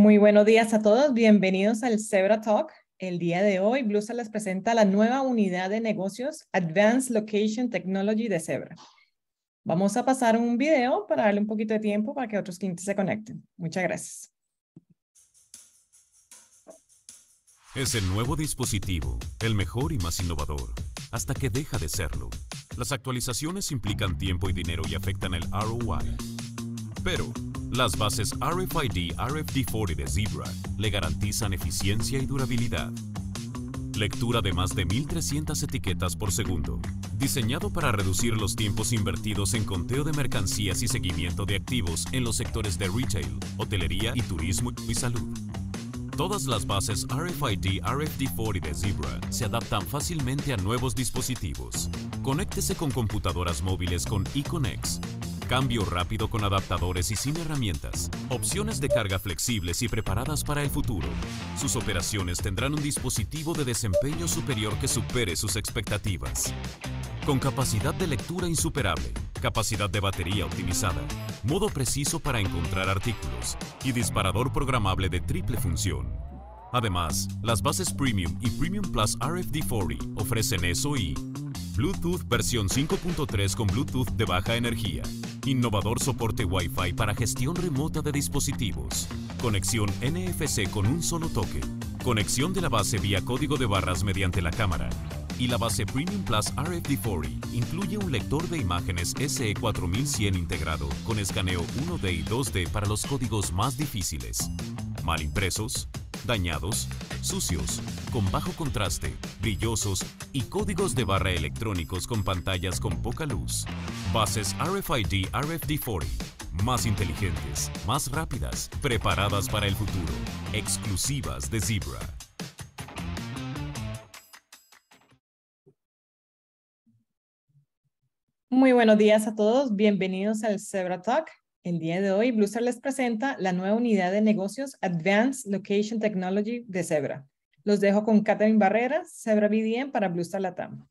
Muy buenos días a todos, bienvenidos al Zebra Talk. El día de hoy, Blusa les presenta la nueva unidad de negocios Advanced Location Technology de Zebra. Vamos a pasar un video para darle un poquito de tiempo para que otros clientes se conecten. Muchas gracias. Es el nuevo dispositivo, el mejor y más innovador, hasta que deja de serlo. Las actualizaciones implican tiempo y dinero y afectan el ROI. Pero las bases RFID RFD40 de Zebra le garantizan eficiencia y durabilidad. Lectura de más de 1.300 etiquetas por segundo. Diseñado para reducir los tiempos invertidos en conteo de mercancías y seguimiento de activos en los sectores de retail, hotelería y turismo y salud. Todas las bases RFID RFD40 de Zebra se adaptan fácilmente a nuevos dispositivos. Conéctese con computadoras móviles con eConnex. Cambio rápido con adaptadores y sin herramientas. Opciones de carga flexibles y preparadas para el futuro. Sus operaciones tendrán un dispositivo de desempeño superior que supere sus expectativas. Con capacidad de lectura insuperable, capacidad de batería optimizada, modo preciso para encontrar artículos y disparador programable de triple función. Además, las bases Premium y Premium Plus RFD40 ofrecen eso y Bluetooth versión 5.3 con Bluetooth de baja energía, Innovador soporte Wi-Fi para gestión remota de dispositivos. Conexión NFC con un solo toque. Conexión de la base vía código de barras mediante la cámara. Y la base Premium Plus RFD40 incluye un lector de imágenes SE4100 integrado con escaneo 1D y 2D para los códigos más difíciles. ¿Mal impresos? dañados, sucios, con bajo contraste, brillosos y códigos de barra electrónicos con pantallas con poca luz. Bases RFID RFD40, más inteligentes, más rápidas, preparadas para el futuro, exclusivas de Zebra. Muy buenos días a todos, bienvenidos al Zebra Talk. El día de hoy, Bluestar les presenta la nueva unidad de negocios Advanced Location Technology de Zebra. Los dejo con Catherine Barrera, Zebra BDM para Bluestar Latam.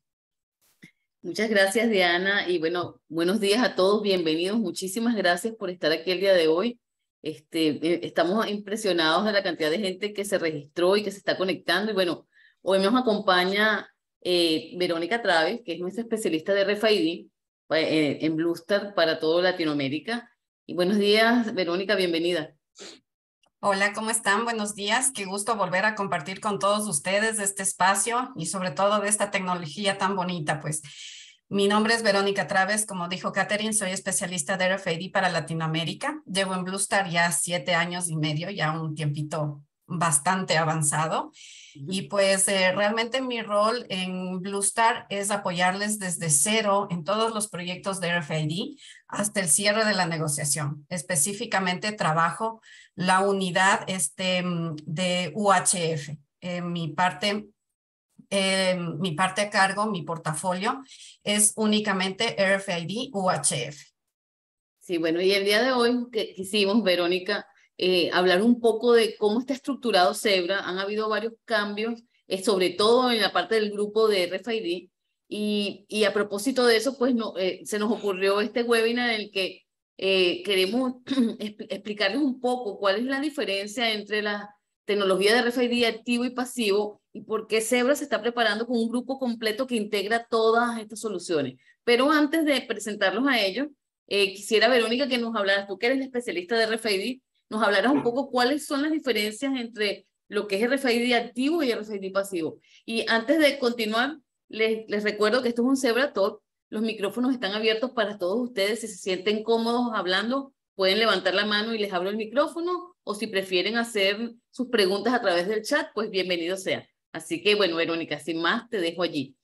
Muchas gracias, Diana, y bueno, buenos días a todos, bienvenidos, muchísimas gracias por estar aquí el día de hoy. Este, eh, estamos impresionados de la cantidad de gente que se registró y que se está conectando, y bueno, hoy nos acompaña eh, Verónica Traves, que es nuestra especialista de RFID eh, en Bluestar para todo Latinoamérica. Y buenos días, Verónica, bienvenida. Hola, ¿cómo están? Buenos días. Qué gusto volver a compartir con todos ustedes este espacio y sobre todo de esta tecnología tan bonita, pues. Mi nombre es Verónica Traves, como dijo Catherine, soy especialista de RFID para Latinoamérica. Llevo en Blue Star ya siete años y medio, ya un tiempito bastante avanzado. Y pues eh, realmente mi rol en Blue Star es apoyarles desde cero en todos los proyectos de RFID hasta el cierre de la negociación. Específicamente trabajo la unidad este, mm, de UHF. Eh, mi parte eh, mi parte a cargo, mi portafolio, es únicamente RFID UHF. Sí, bueno, y el día de hoy que quisimos, Verónica, eh, hablar un poco de cómo está estructurado Zebra. Han habido varios cambios, eh, sobre todo en la parte del grupo de RFID. Y, a propósito de eso, pues no, eh, se nos ocurrió este webinar en el que queremos explicarles un poco cuál es la diferencia entre la tecnología de RFID activo y pasivo y por qué Zebra se está preparando con un grupo completo que integra todas estas soluciones. Pero antes de presentarlos a ellos, quisiera, Verónica, que nos hablaras, tú que eres la especialista de RFID, nos hablaras un poco cuáles son las diferencias entre lo que es RFID activo y RFID pasivo. Y antes de continuar, les, recuerdo que esto es un Zebra Talk. Los micrófonos están abiertos para todos ustedes. Si se sienten cómodos hablando, pueden levantar la mano y les abro el micrófono. O si prefieren hacer sus preguntas a través del chat, pues bienvenido sea. Así que, bueno, Verónica, sin más, te dejo allí.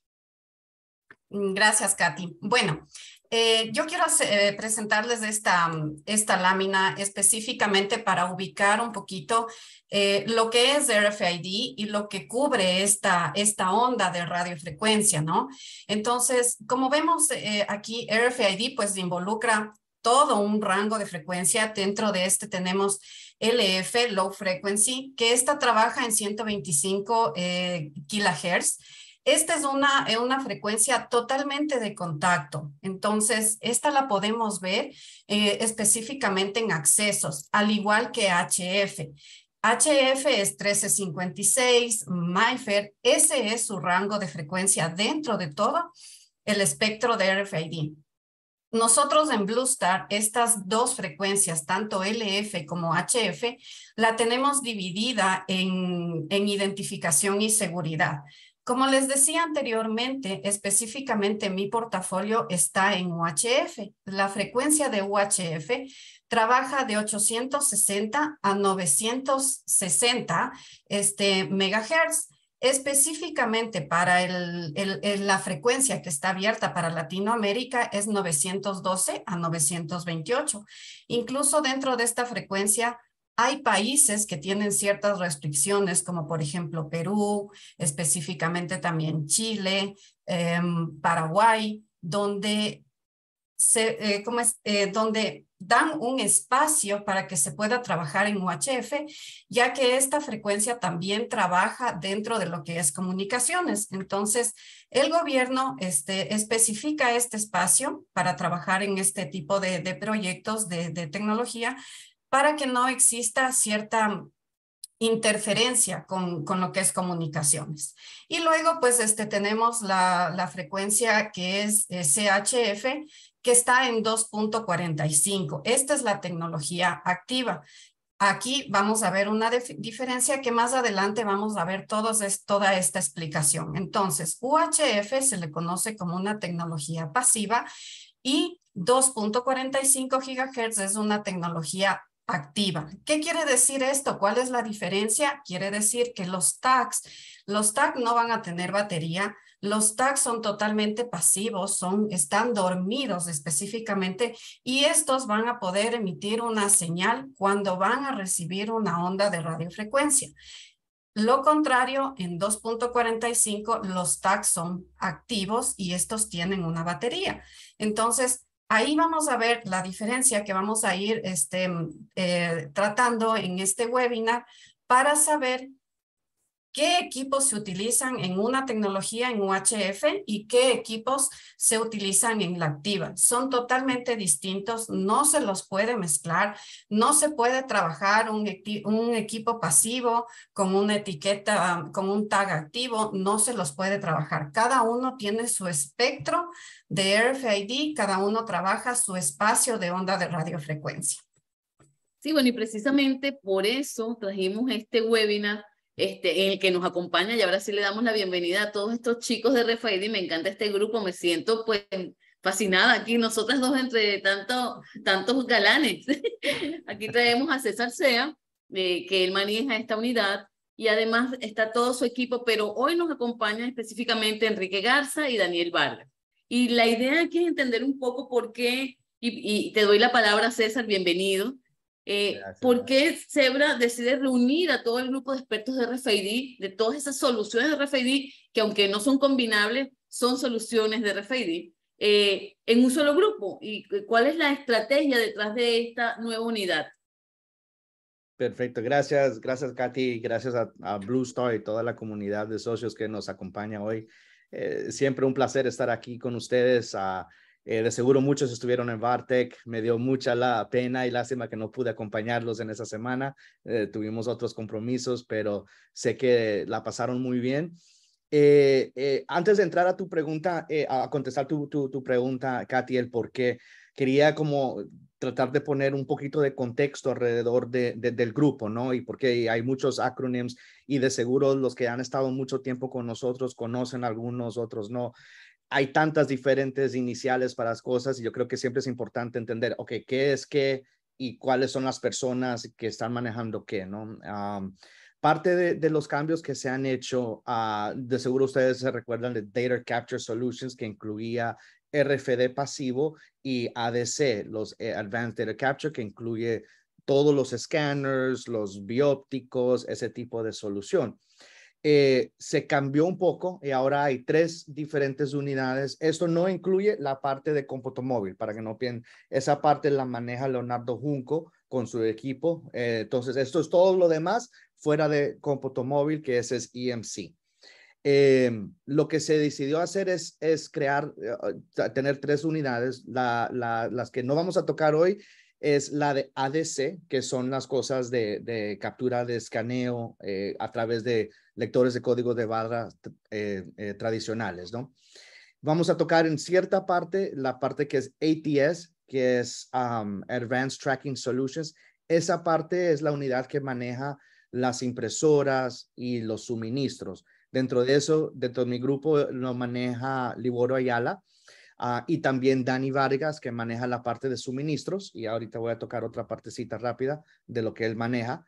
Gracias, Katy. Bueno, eh, yo quiero eh, presentarles mm, esta, lámina específicamente para ubicar un poquito eh, lo que es RFID y lo que cubre esta, esta onda de radiofrecuencia, ¿no? Entonces, como vemos aquí, RFID pues involucra todo un rango de frecuencia. Dentro de este tenemos LF, Low Frequency, que esta trabaja en 125 kilohertz esta es una, eh, una frecuencia totalmente de contacto. Entonces, esta la podemos ver eh, específicamente en accesos, al igual que HF. HF es 1356, MIFER, ese es su rango de frecuencia dentro de todo el espectro de RFID. Nosotros en Bluestar, estas dos frecuencias, tanto LF como HF, la tenemos dividida en, en identificación y seguridad. Como les decía anteriormente, específicamente mi portafolio está en UHF. La frecuencia de UHF trabaja de 860 a 960 este, megahertz. Específicamente para la frecuencia que está abierta para Latinoamérica es 912 a 928. Incluso dentro de esta frecuencia hay países que tienen ciertas restricciones, como por ejemplo Perú, específicamente también Chile, em, Paraguay, donde, se, eh, eh, donde dan un espacio para que se pueda trabajar en UHF, ya que esta frecuencia también trabaja dentro de lo que es comunicaciones. Entonces, el gobierno este, especifica este espacio para trabajar en este tipo de, proyectos de, tecnología, para que no exista cierta interferencia con, con, lo que es comunicaciones. Y luego, pues, este, tenemos la, la frecuencia que es eh, CHF, que está en 2.45. Esta es la tecnología activa. Aquí vamos a ver una diferencia que más adelante vamos a ver todos es, toda esta explicación. Entonces, UHF se le conoce como una tecnología pasiva y 2.45 GHz es una tecnología activa. ¿Qué quiere decir esto? ¿Cuál es la diferencia? Quiere decir que los tags, los tags no van a tener batería, los tags son totalmente pasivos, son, están dormidos específicamente y estos van a poder emitir una señal cuando van a recibir una onda de radiofrecuencia. Lo contrario, en 2.45 los tags son activos y estos tienen una batería. Entonces, Ahí vamos a ver la diferencia que vamos a ir este, mm, eh, tratando en este webinar para saber qué equipos se utilizan en una tecnología en UHF y qué equipos se utilizan en la activa. Son totalmente distintos, no se los puede mezclar, no se puede trabajar un, un equipo pasivo con una etiqueta, con un tag activo, no se los puede trabajar. Cada uno tiene su espectro de RFID, cada uno trabaja su espacio de onda de radiofrecuencia. Sí, bueno, y precisamente por eso trajimos este webinar este, en el que nos acompaña y ahora sí le damos la bienvenida a todos estos chicos de Refaidi. Me encanta este grupo, me siento pues fascinada aquí, nosotras dos entre tanto, tantos galanes. aquí traemos a César Sea, eh, que él maneja esta unidad y además está todo su equipo, pero hoy nos acompaña específicamente Enrique Garza y Daniel Vargas. Y la idea aquí es entender un poco por qué, y te doy la palabra César, bienvenido, eh, ¿Por qué Zebra decide reunir a todo el grupo de expertos de RFID, de todas esas soluciones de RFID, que aunque no son combinables, son soluciones de RFID, eh, en un solo grupo? ¿Y cuál es la estrategia detrás de esta nueva unidad? Perfecto, gracias, gracias Katy, gracias a, Blue y toda la comunidad de socios que nos acompaña hoy. Eh, siempre un placer estar aquí con ustedes. Eh, de seguro muchos estuvieron en Bartek, me dio mucha la pena y lástima que no pude acompañarlos en esa semana, eh, tuvimos otros compromisos, pero sé que la pasaron muy bien. Eh, antes de entrar a tu pregunta, a contestar tu, tu, pregunta, Katy, el por qué, quería como tratar de poner un poquito de contexto alrededor de, del grupo, ¿no? Y porque hay muchos acronyms y de seguro los que han estado mucho tiempo con nosotros conocen algunos, otros no hay tantas diferentes iniciales para las cosas y yo creo que siempre es importante entender, ok, ¿qué es qué? y cuáles son las personas que están manejando qué, ¿no? parte de, los cambios que se han hecho, ah, de seguro ustedes se recuerdan de Data Capture Solutions que incluía RFD pasivo y ADC, los eh, Advanced Data Capture, que incluye todos los scanners, los biópticos, ese tipo de solución. Eh, se cambió un poco y eh, ahora hay tres diferentes unidades. Esto no incluye la parte de computomóvil, para que no piensen. Esa parte la maneja Leonardo Junco con su equipo. Eh, entonces, esto es todo lo demás fuera de computomóvil, que ese es EMC. lo que se decidió hacer es, crear, tener tres unidades. las que no vamos a tocar hoy es la de ADC, que son las cosas de captura de escaneo a través de lectores de código de barra eh, eh, tradicionales, ¿no? Vamos a tocar en cierta parte la parte que es ATS, que es um, Advanced Tracking Solutions. Esa parte es la unidad que maneja las impresoras y los suministros. Dentro de eso, dentro de mi grupo lo maneja Liboro Ayala, Ah, y también Dani Vargas, que maneja la parte de suministros, y ahorita voy a tocar otra partecita rápida de lo que él maneja.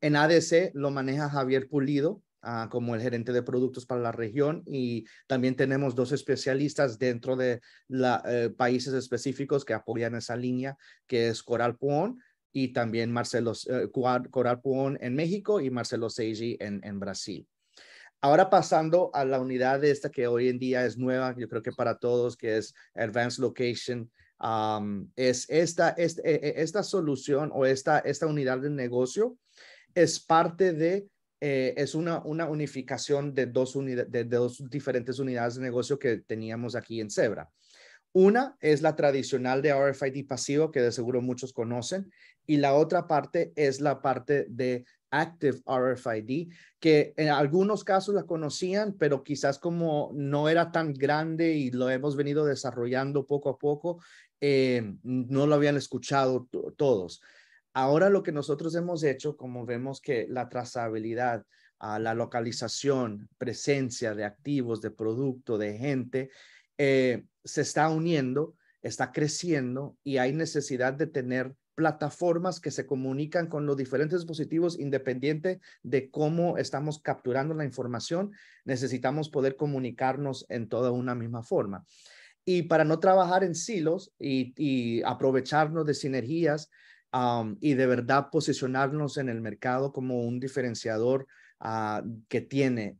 en ADC lo maneja Javier Pulido, ah, como el gerente de productos para la región, y también tenemos dos especialistas dentro de la, eh, países específicos que apoyan esa línea, que es Coral Puón y también Marcelo eh, Coral en México y Marcelo Seiji en Brasil. Ahora pasando a la unidad de esta que hoy en día es nueva, yo creo que para todos, que es Advanced Location, es esta, este, e, e, esta, solución o esta, esta unidad de negocio es parte de eh, es una, una unificación de dos, de, dos diferentes unidades de negocio que teníamos aquí en Zebra. Una es la tradicional de RFID pasivo, que de seguro muchos conocen, y la otra parte es la parte de Active RFID, que en algunos casos la conocían, pero quizás como no era tan grande y lo hemos venido desarrollando poco a poco, eh, no lo habían escuchado todos. Ahora lo que nosotros hemos hecho, como vemos que la trazabilidad, ah, la localización, presencia de activos, de producto, de gente, eh, se está uniendo, está creciendo y hay necesidad de tener plataformas que se comunican con los diferentes dispositivos independiente de cómo estamos capturando la información, necesitamos poder comunicarnos en toda una misma forma. Y para no trabajar en silos y, aprovecharnos de sinergias y de verdad posicionarnos en el mercado como un diferenciador ah, que tiene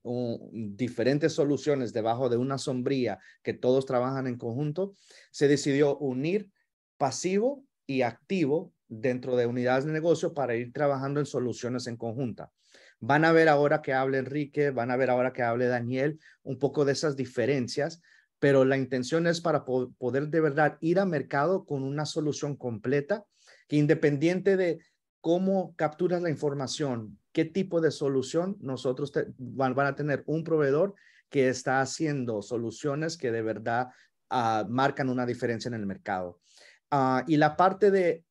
diferentes soluciones debajo de una sombría que todos trabajan en conjunto, se decidió unir pasivo y activo dentro de unidades de negocio para ir trabajando en soluciones en conjunta. Van a ver ahora que hable Enrique, van a ver ahora que hable Daniel, un poco de esas diferencias, pero la intención es para poder de verdad ir a mercado con una solución completa que independiente de cómo capturas la información, qué tipo de solución, nosotros van, a tener un proveedor que está haciendo soluciones que de verdad ah, marcan una diferencia en el mercado. Ah, y la parte de,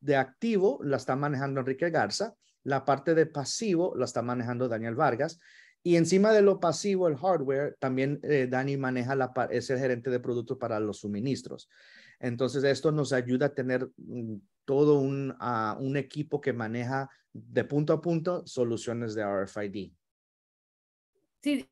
de activo la está manejando Enrique Garza, la parte de pasivo la está manejando Daniel Vargas. Y encima de lo pasivo, el hardware, también eh, Dani maneja, la, es el gerente de productos para los suministros. Entonces, esto nos ayuda a tener mm, todo un, ah, un equipo que maneja de punto a punto soluciones de RFID. Sí.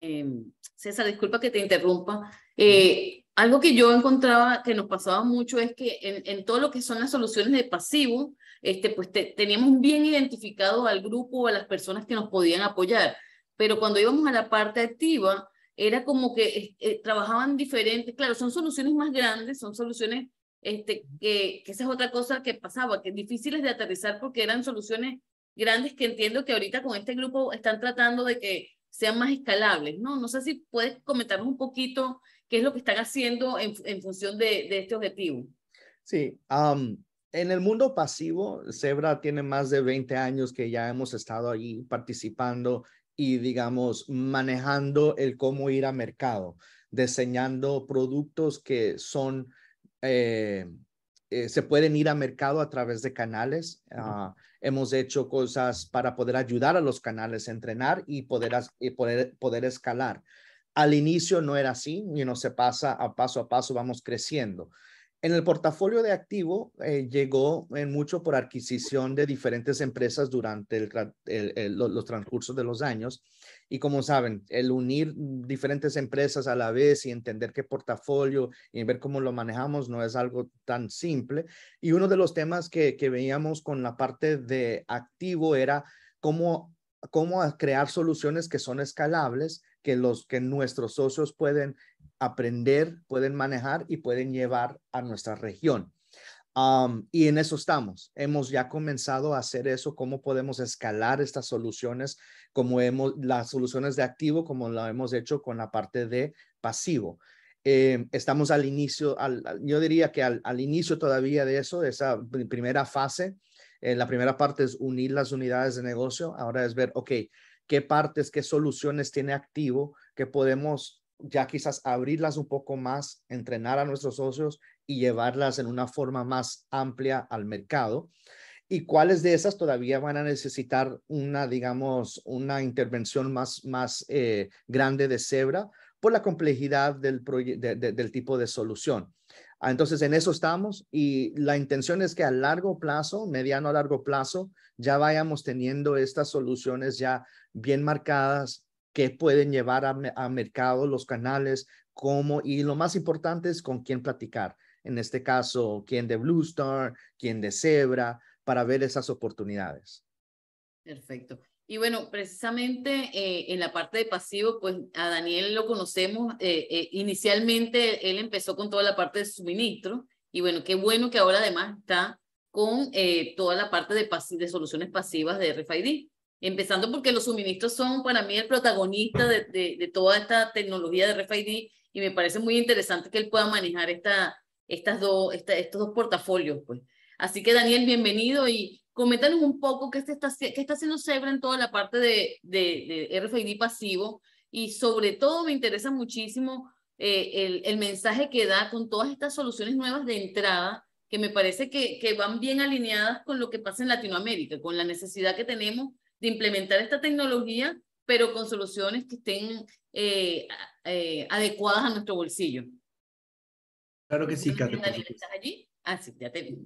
Em, César, disculpa que te interrumpa. Eh, algo que yo encontraba que nos pasaba mucho es que en, en todo lo que son las soluciones de pasivo, este, pues teníamos bien identificado al grupo o a las personas que nos podían apoyar, pero cuando íbamos a la parte activa, era como que eh, trabajaban diferentes, claro, son soluciones más grandes, son soluciones este, que, que esa es otra cosa que pasaba, que difíciles de aterrizar porque eran soluciones grandes que entiendo que ahorita con este grupo están tratando de que sean más escalables, ¿no? No sé si puedes comentarnos un poquito ¿Qué es lo que están haciendo en, función de, este objetivo? Sí, en el mundo pasivo, Zebra tiene más de 20 años que ya hemos estado ahí participando y, digamos, manejando el cómo ir a mercado, diseñando productos que son... Eh, eh, se pueden ir a mercado a través de canales. Ah, hemos hecho cosas para poder ayudar a los canales a entrenar y poder, y poder, poder escalar. Al inicio no era así, y no se pasa a paso a paso, vamos creciendo. En el portafolio de activo eh, llegó eh, mucho por adquisición de diferentes empresas durante los transcurso de los años. Y como saben, el unir diferentes empresas a la vez y entender qué portafolio y ver cómo lo manejamos no es algo tan simple. Y uno de los temas que, que veíamos con la parte de activo era cómo cómo crear soluciones que son escalables, que los que nuestros socios pueden aprender, pueden manejar y pueden llevar a nuestra región. y en eso estamos. Hemos ya comenzado a hacer eso, cómo podemos escalar estas soluciones, como hemos, las soluciones de activo, como lo hemos hecho con la parte de pasivo. Eh, estamos al inicio, yo diría que al, inicio todavía de eso, de esa primera fase, eh, la primera parte es unir las unidades de negocio. Ahora es ver, ok, qué partes, qué soluciones tiene activo que podemos ya quizás abrirlas un poco más, entrenar a nuestros socios y llevarlas en una forma más amplia al mercado. Y cuáles de esas todavía van a necesitar una, digamos, una intervención más, más eh, grande de cebra por la complejidad del tipo de solución. Ah, entonces, en eso estamos y la intención es que a largo plazo, mediano a largo plazo, ya vayamos teniendo estas soluciones ya bien marcadas que pueden llevar a, mercado los canales, cómo y lo más importante es con quién platicar. En este caso, quién de Blue Star, quién de Zebra, para ver esas oportunidades. Perfecto. Y bueno, precisamente eh, en la parte de pasivo, pues a Daniel lo conocemos, eh, eh, inicialmente él empezó con toda la parte de suministro y bueno, qué bueno que ahora además está con toda la parte de, de soluciones pasivas de RFID. Empezando porque los suministros son para mí el protagonista de, toda esta tecnología de RFID y me parece muy interesante que él pueda manejar esta, estas dos, estos dos portafolios. Pues. Así que Daniel, bienvenido y coméntanos un poco qué, está, qué está haciendo Zebra en toda la parte de, de, RFID pasivo y sobre todo me interesa muchísimo eh, el, el, mensaje que da con todas estas soluciones nuevas de entrada que me parece que, que van bien alineadas con lo que pasa en Latinoamérica, con la necesidad que tenemos de implementar esta tecnología, pero con soluciones que estén eh, eh, adecuadas a nuestro bolsillo. Claro que sí, Cate. ¿Estás allí? Ah, sí, ya te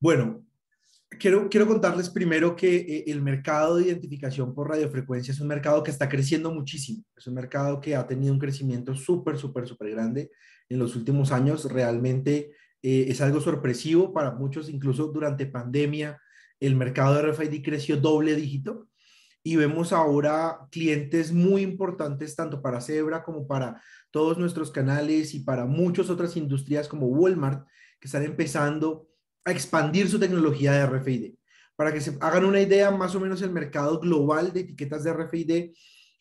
Bueno, Quiero, contarles primero que eh, el mercado de identificación por radiofrecuencia es un mercado que está creciendo muchísimo. Es un mercado que ha tenido un crecimiento súper, súper, súper grande en los últimos años. Realmente eh, es algo sorpresivo para muchos, incluso durante pandemia, el mercado de RFID creció doble dígito y vemos ahora clientes muy importantes tanto para Zebra como para todos nuestros canales y para muchas otras industrias como Walmart que están empezando a expandir su tecnología de RFID. Para que se hagan una idea, más o menos el mercado global de etiquetas de RFID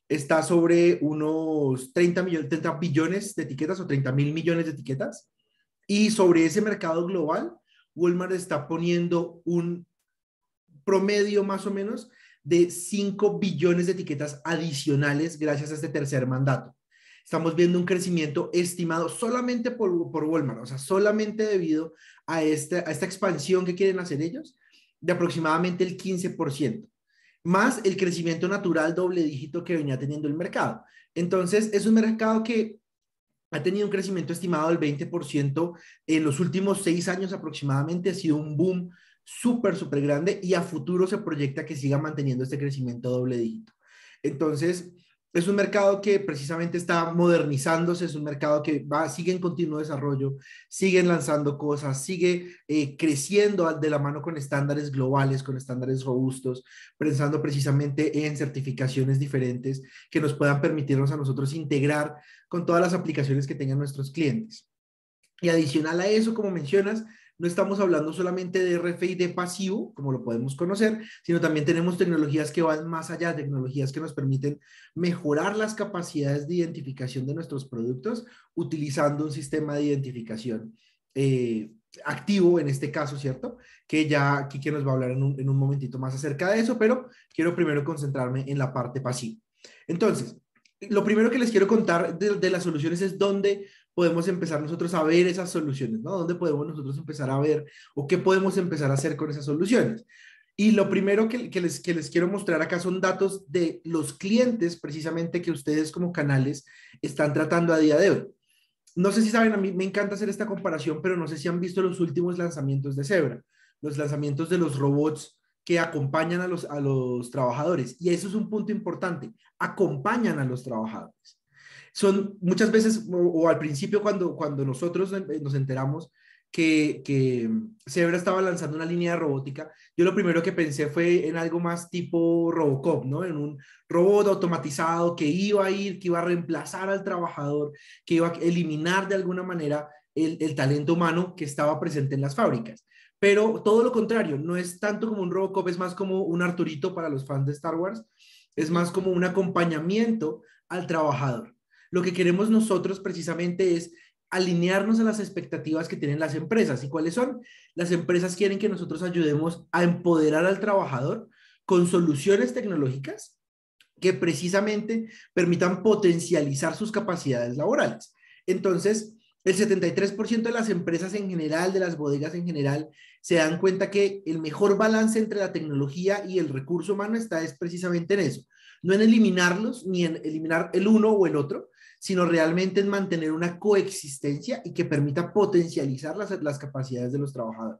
está sobre unos 30, millones, 30 billones de etiquetas o 30 mil millones de etiquetas. Y sobre ese mercado global, Walmart está poniendo un promedio más o menos de 5 billones de etiquetas adicionales gracias a este tercer mandato estamos viendo un crecimiento estimado solamente por, por Walmart, o sea, solamente debido a esta, a esta expansión que quieren hacer ellos, de aproximadamente el 15%, más el crecimiento natural doble dígito que venía teniendo el mercado. Entonces, es un mercado que ha tenido un crecimiento estimado del 20% en los últimos seis años aproximadamente, ha sido un boom súper, súper grande y a futuro se proyecta que siga manteniendo este crecimiento doble dígito. Entonces, es un mercado que precisamente está modernizándose, es un mercado que va, sigue en continuo desarrollo, siguen lanzando cosas, sigue eh, creciendo de la mano con estándares globales, con estándares robustos, pensando precisamente en certificaciones diferentes que nos puedan permitirnos a nosotros integrar con todas las aplicaciones que tengan nuestros clientes. Y adicional a eso, como mencionas, no estamos hablando solamente de RFID pasivo, como lo podemos conocer, sino también tenemos tecnologías que van más allá, tecnologías que nos permiten mejorar las capacidades de identificación de nuestros productos utilizando un sistema de identificación. Eh, activo en este caso, ¿cierto? Que ya Kike nos va a hablar en un, en momentito más acerca de eso, pero quiero primero concentrarme en la parte pasiva. Entonces, lo primero que les quiero contar de, las soluciones es dónde podemos empezar nosotros a ver esas soluciones, ¿no? ¿Dónde podemos nosotros empezar a ver o qué podemos empezar a hacer con esas soluciones? Y lo primero que, que, les, que les quiero mostrar acá son datos de los clientes precisamente que ustedes como canales están tratando a día de hoy. No sé si saben, a mí me encanta hacer esta comparación, pero no sé si han visto los últimos lanzamientos de Zebra, los lanzamientos de los robots que acompañan a los, a los trabajadores. Y eso es un punto importante, acompañan a los trabajadores son muchas veces, o, al principio cuando, cuando nosotros eh, eh, nos enteramos que, que Zebra estaba lanzando una línea de robótica, yo lo primero que pensé fue en algo más tipo Robocop, ¿no? En un robot automatizado que iba a ir, que iba a reemplazar al trabajador, que iba a eliminar de alguna manera el, el talento humano que estaba presente en las fábricas. Pero todo lo contrario, no es tanto como un Robocop, es más como un Arturito para los fans de Star Wars, es más como un acompañamiento al trabajador. Lo que queremos nosotros precisamente es alinearnos a las expectativas que tienen las empresas. ¿Y cuáles son? Las empresas quieren que nosotros ayudemos a empoderar al trabajador con soluciones tecnológicas que precisamente permitan potencializar sus capacidades laborales. Entonces, el 73% de las empresas en general, de las bodegas en general, se dan cuenta que el mejor balance entre la tecnología y el recurso humano está es precisamente en eso, no en eliminarlos ni en eliminar el uno o el otro, sino realmente en mantener una coexistencia y que permita potencializar las, capacidades de los trabajadores.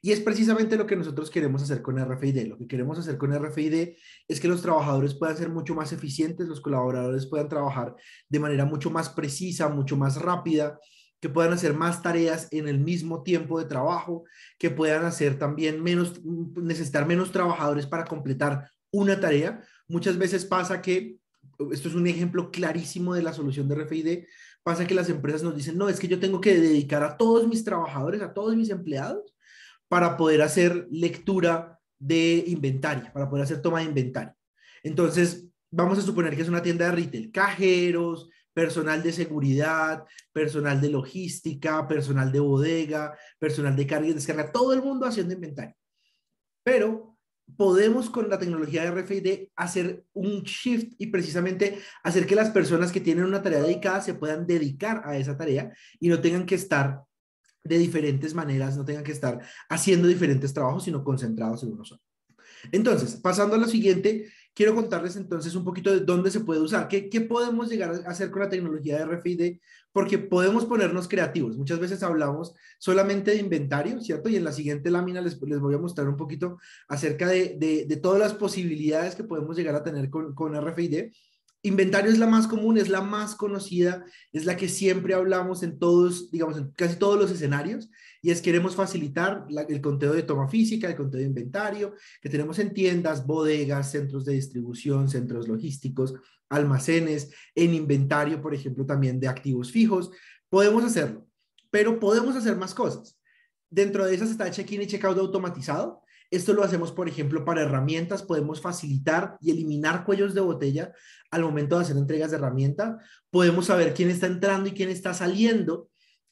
Y es precisamente lo que nosotros queremos hacer con RFID. Lo que queremos hacer con RFID es que los trabajadores puedan ser mucho más eficientes, los colaboradores puedan trabajar de manera mucho más precisa, mucho más rápida, que puedan hacer más tareas en el mismo tiempo de trabajo, que puedan hacer también menos, necesitar menos trabajadores para completar una tarea. Muchas veces pasa que esto es un ejemplo clarísimo de la solución de RFID, pasa que las empresas nos dicen, no, es que yo tengo que dedicar a todos mis trabajadores, a todos mis empleados, para poder hacer lectura de inventario, para poder hacer toma de inventario. Entonces, vamos a suponer que es una tienda de retail, cajeros, personal de seguridad, personal de logística, personal de bodega, personal de carga y descarga, todo el mundo haciendo inventario. Pero podemos con la tecnología de RFID hacer un shift y precisamente hacer que las personas que tienen una tarea dedicada se puedan dedicar a esa tarea y no tengan que estar de diferentes maneras, no tengan que estar haciendo diferentes trabajos, sino concentrados en uno solo. Entonces, pasando a lo siguiente, Quiero contarles entonces un poquito de dónde se puede usar, qué, qué podemos llegar a hacer con la tecnología de RFID, porque podemos ponernos creativos. Muchas veces hablamos solamente de inventario, ¿cierto? Y en la siguiente lámina les, les voy a mostrar un poquito acerca de, de, todas las posibilidades que podemos llegar a tener con, con RFID. Inventario es la más común, es la más conocida, es la que siempre hablamos en todos, digamos, en casi todos los escenarios. Y es queremos facilitar el conteo de toma física, el conteo de inventario que tenemos en tiendas, bodegas, centros de distribución, centros logísticos, almacenes, en inventario, por ejemplo, también de activos fijos. Podemos hacerlo, pero podemos hacer más cosas. Dentro de esas está el check-in y check-out automatizado. Esto lo hacemos, por ejemplo, para herramientas. Podemos facilitar y eliminar cuellos de botella al momento de hacer entregas de herramienta. Podemos saber quién está entrando y quién está saliendo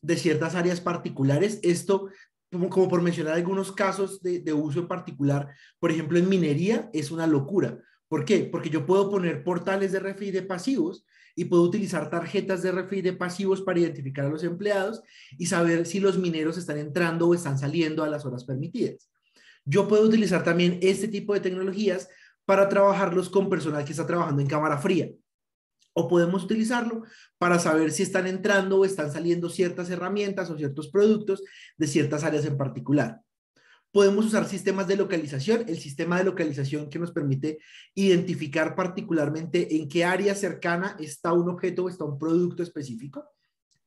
de ciertas áreas particulares. Esto, como, por mencionar algunos casos de, uso en particular, por ejemplo, en minería es una locura. ¿Por qué? Porque yo puedo poner portales de RFID de pasivos y puedo utilizar tarjetas de RFID de pasivos para identificar a los empleados y saber si los mineros están entrando o están saliendo a las horas permitidas. Yo puedo utilizar también este tipo de tecnologías para trabajarlos con personal que está trabajando en cámara fría o podemos utilizarlo para saber si están entrando o están saliendo ciertas herramientas o ciertos productos de ciertas áreas en particular. Podemos usar sistemas de localización, el sistema de localización que nos permite identificar particularmente en qué área cercana está un objeto o está un producto específico.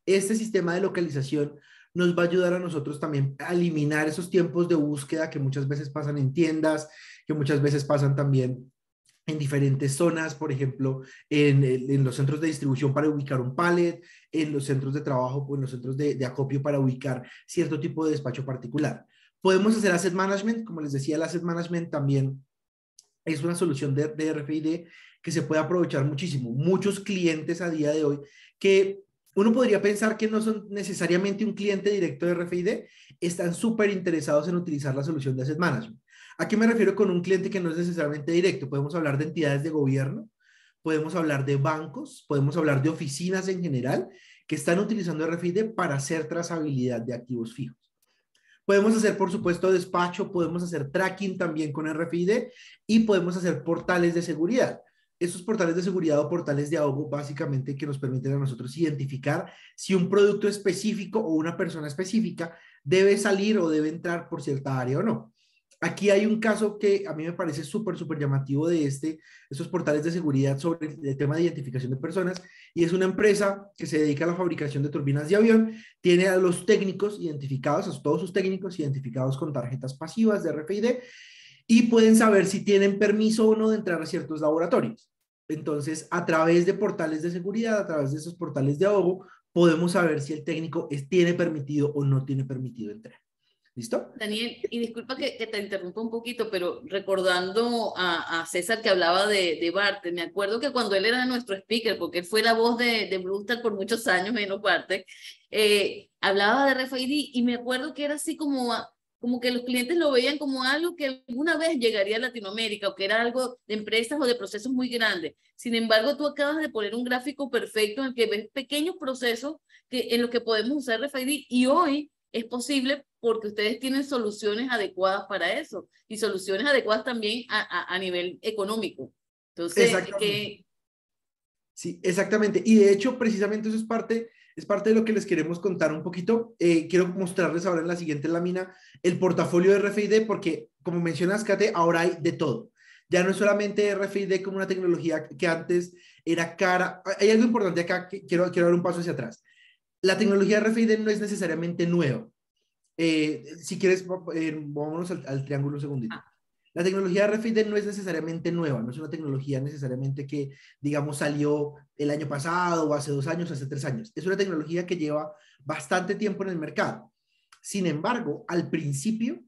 Este sistema de localización nos va a ayudar a nosotros también a eliminar esos tiempos de búsqueda que muchas veces pasan en tiendas, que muchas veces pasan también en diferentes zonas, por ejemplo, en, los centros de distribución para ubicar un pallet, en los centros de trabajo, pues, en los centros de, acopio para ubicar cierto tipo de despacho particular. Podemos hacer asset management, como les decía, el asset management también es una solución de, de RFID que se puede aprovechar muchísimo. Muchos clientes a día de hoy que uno podría pensar que no son necesariamente un cliente directo de RFID, están súper interesados en utilizar la solución de asset management. ¿A qué me refiero con un cliente que no es necesariamente directo? Podemos hablar de entidades de gobierno, podemos hablar de bancos, podemos hablar de oficinas en general que están utilizando RFID e para hacer trazabilidad de activos fijos. Podemos hacer, por supuesto, despacho, podemos hacer tracking también con RFID e y podemos hacer portales de seguridad. Esos portales de seguridad o portales de ahogo básicamente que nos permiten a nosotros identificar si un producto específico o una persona específica debe salir o debe entrar por cierta área o no. Aquí hay un caso que a mí me parece súper, súper llamativo de este, estos portales de seguridad sobre el tema de identificación de personas, y es una empresa que se dedica a la fabricación de turbinas de avión, tiene a los técnicos identificados, a todos sus técnicos identificados con tarjetas pasivas de RFID, y pueden saber si tienen permiso o no de entrar a ciertos laboratorios. Entonces, a través de portales de seguridad, a través de esos portales de ahogo, podemos saber si el técnico es, tiene permitido o no tiene permitido entrar. ¿Listo? Daniel, y disculpa que, te interrumpa un poquito, pero recordando a, César que hablaba de, de me acuerdo que cuando él era nuestro speaker, porque él fue la voz de, de por muchos años, menos Barte eh, hablaba de RFID y me acuerdo que era así como, como que los clientes lo veían como algo que alguna vez llegaría a Latinoamérica o que era algo de empresas o de procesos muy grandes. Sin embargo, tú acabas de poner un gráfico perfecto en el que ves pequeños procesos que, en los que podemos usar RFID y hoy es posible porque ustedes tienen soluciones adecuadas para eso y soluciones adecuadas también a, a, nivel económico. Entonces, que... Sí, exactamente. Y de hecho, precisamente eso es parte, es parte de lo que les queremos contar un poquito. Eh, quiero mostrarles ahora en la siguiente lámina el portafolio de RFID porque, como mencionas, Kate, ahora hay de todo. Ya no es solamente RFID como una tecnología que antes era cara. Hay algo importante acá que quiero, quiero dar un paso hacia atrás la tecnología RFID no es necesariamente nueva. Eh, si quieres, eh, vámonos al, triángulo segundito. Ah. La tecnología RFID no es necesariamente nueva, no es una tecnología necesariamente que, digamos, salió el año pasado o hace dos años, hace tres años. Es una tecnología que lleva bastante tiempo en el mercado. Sin embargo, al principio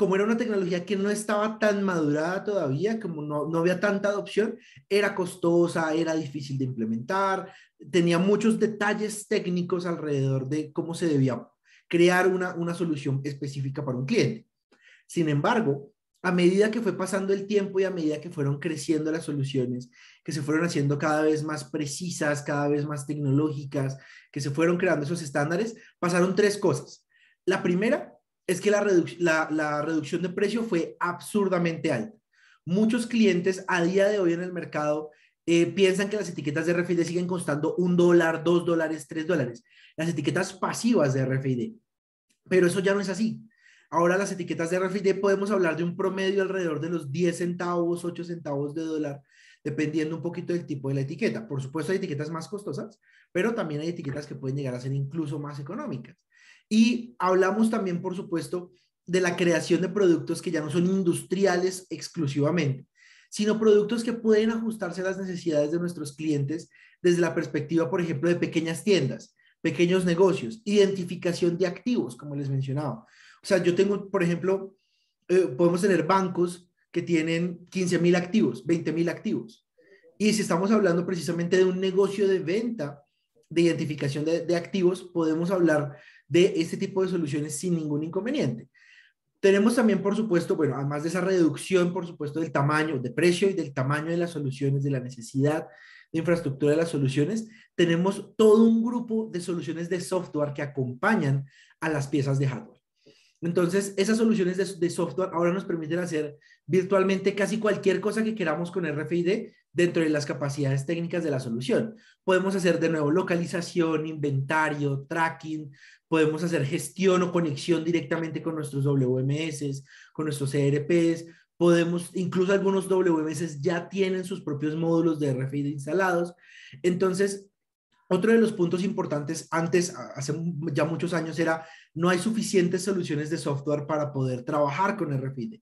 como era una tecnología que no estaba tan madurada todavía, como no, había tanta adopción, era costosa, era difícil de implementar, tenía muchos detalles técnicos alrededor de cómo se debía crear una, una solución específica para un cliente. Sin embargo, a medida que fue pasando el tiempo y a medida que fueron creciendo las soluciones, que se fueron haciendo cada vez más precisas, cada vez más tecnológicas, que se fueron creando esos estándares, pasaron tres cosas. La primera es que la, reducción de precio fue absurdamente alta. Muchos clientes a día de hoy en el mercado eh, piensan que las etiquetas de RFID siguen costando un dólar, dos dólares, tres dólares. Las etiquetas pasivas de RFID. Pero eso ya no es así. Ahora las etiquetas de RFID podemos hablar de un promedio alrededor de los 10 centavos, 8 centavos de dólar, dependiendo un poquito del tipo de la etiqueta. Por supuesto hay etiquetas más costosas, pero también hay etiquetas que pueden llegar a ser incluso más económicas. Y hablamos también, por supuesto, de la creación de productos que ya no son industriales exclusivamente, sino productos que pueden ajustarse a las necesidades de nuestros clientes desde la perspectiva, por ejemplo, de pequeñas tiendas, pequeños negocios, identificación de activos, como les mencionaba. O sea, yo tengo, por ejemplo, eh, podemos tener bancos que tienen 15 mil activos, 20 mil activos. Y si estamos hablando precisamente de un negocio de venta, de identificación de activos, podemos hablar de este tipo de soluciones sin ningún inconveniente. Tenemos también, por supuesto, bueno, además de esa reducción, por supuesto, del tamaño, de precio y del tamaño de las soluciones, de la necesidad de infraestructura de las soluciones, tenemos todo un grupo de soluciones de software que acompañan a las piezas de hardware. Entonces, esas soluciones de, de software ahora nos permiten hacer virtualmente casi cualquier cosa que queramos con RFID dentro de las capacidades técnicas de la solución. Podemos hacer de nuevo localización, inventario, tracking, podemos hacer gestión o conexión directamente con nuestros WMS, con nuestros ERPs, podemos, incluso algunos WMS ya tienen sus propios módulos de RFID instalados. Entonces, otro de los puntos importantes antes, hace ya muchos años, era no hay suficientes soluciones de software para poder trabajar con RFID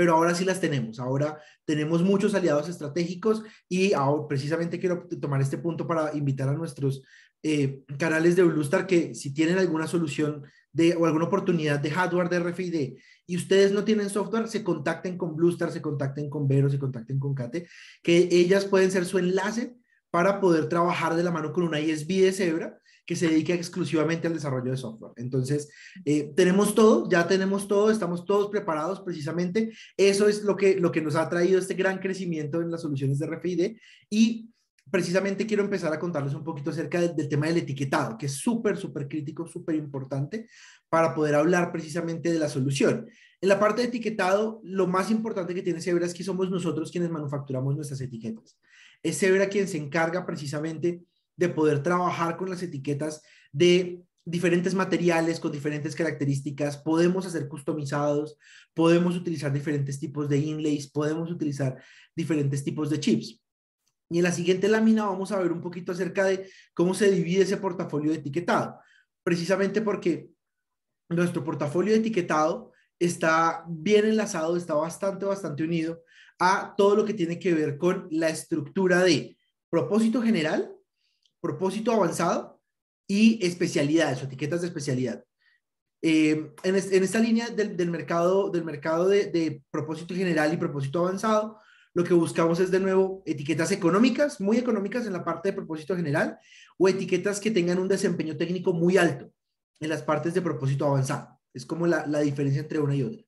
pero ahora sí las tenemos. Ahora tenemos muchos aliados estratégicos y ahora, precisamente quiero tomar este punto para invitar a nuestros eh, canales de Bluestar que si tienen alguna solución de, o alguna oportunidad de hardware de RFID e y ustedes no tienen software, se contacten con Bluestar, se contacten con Vero, se contacten con Kate, que ellas pueden ser su enlace para poder trabajar de la mano con una ISB de Zebra que se dedica exclusivamente al desarrollo de software. Entonces, eh, tenemos todo, ya tenemos todo, estamos todos preparados precisamente. Eso es lo que, lo que nos ha traído este gran crecimiento en las soluciones de RFID y precisamente quiero empezar a contarles un poquito acerca del, tema del etiquetado, que es súper, súper crítico, súper importante para poder hablar precisamente de la solución. En la parte de etiquetado, lo más importante que tiene Zebra es que somos nosotros quienes manufacturamos nuestras etiquetas. Es Sebra quien se encarga precisamente de poder trabajar con las etiquetas de diferentes materiales con diferentes características, podemos hacer customizados, podemos utilizar diferentes tipos de inlays, podemos utilizar diferentes tipos de chips. Y en la siguiente lámina vamos a ver un poquito acerca de cómo se divide ese portafolio de etiquetado, precisamente porque nuestro portafolio de etiquetado está bien enlazado, está bastante, bastante unido a todo lo que tiene que ver con la estructura de propósito general, propósito avanzado y especialidades o etiquetas de especialidad. Eh, en, esta línea del, mercado, del mercado de, propósito general y propósito avanzado, lo que buscamos es de nuevo etiquetas económicas, muy económicas en la parte de propósito general, o etiquetas que tengan un desempeño técnico muy alto en las partes de propósito avanzado. Es como la, la diferencia entre una y otra.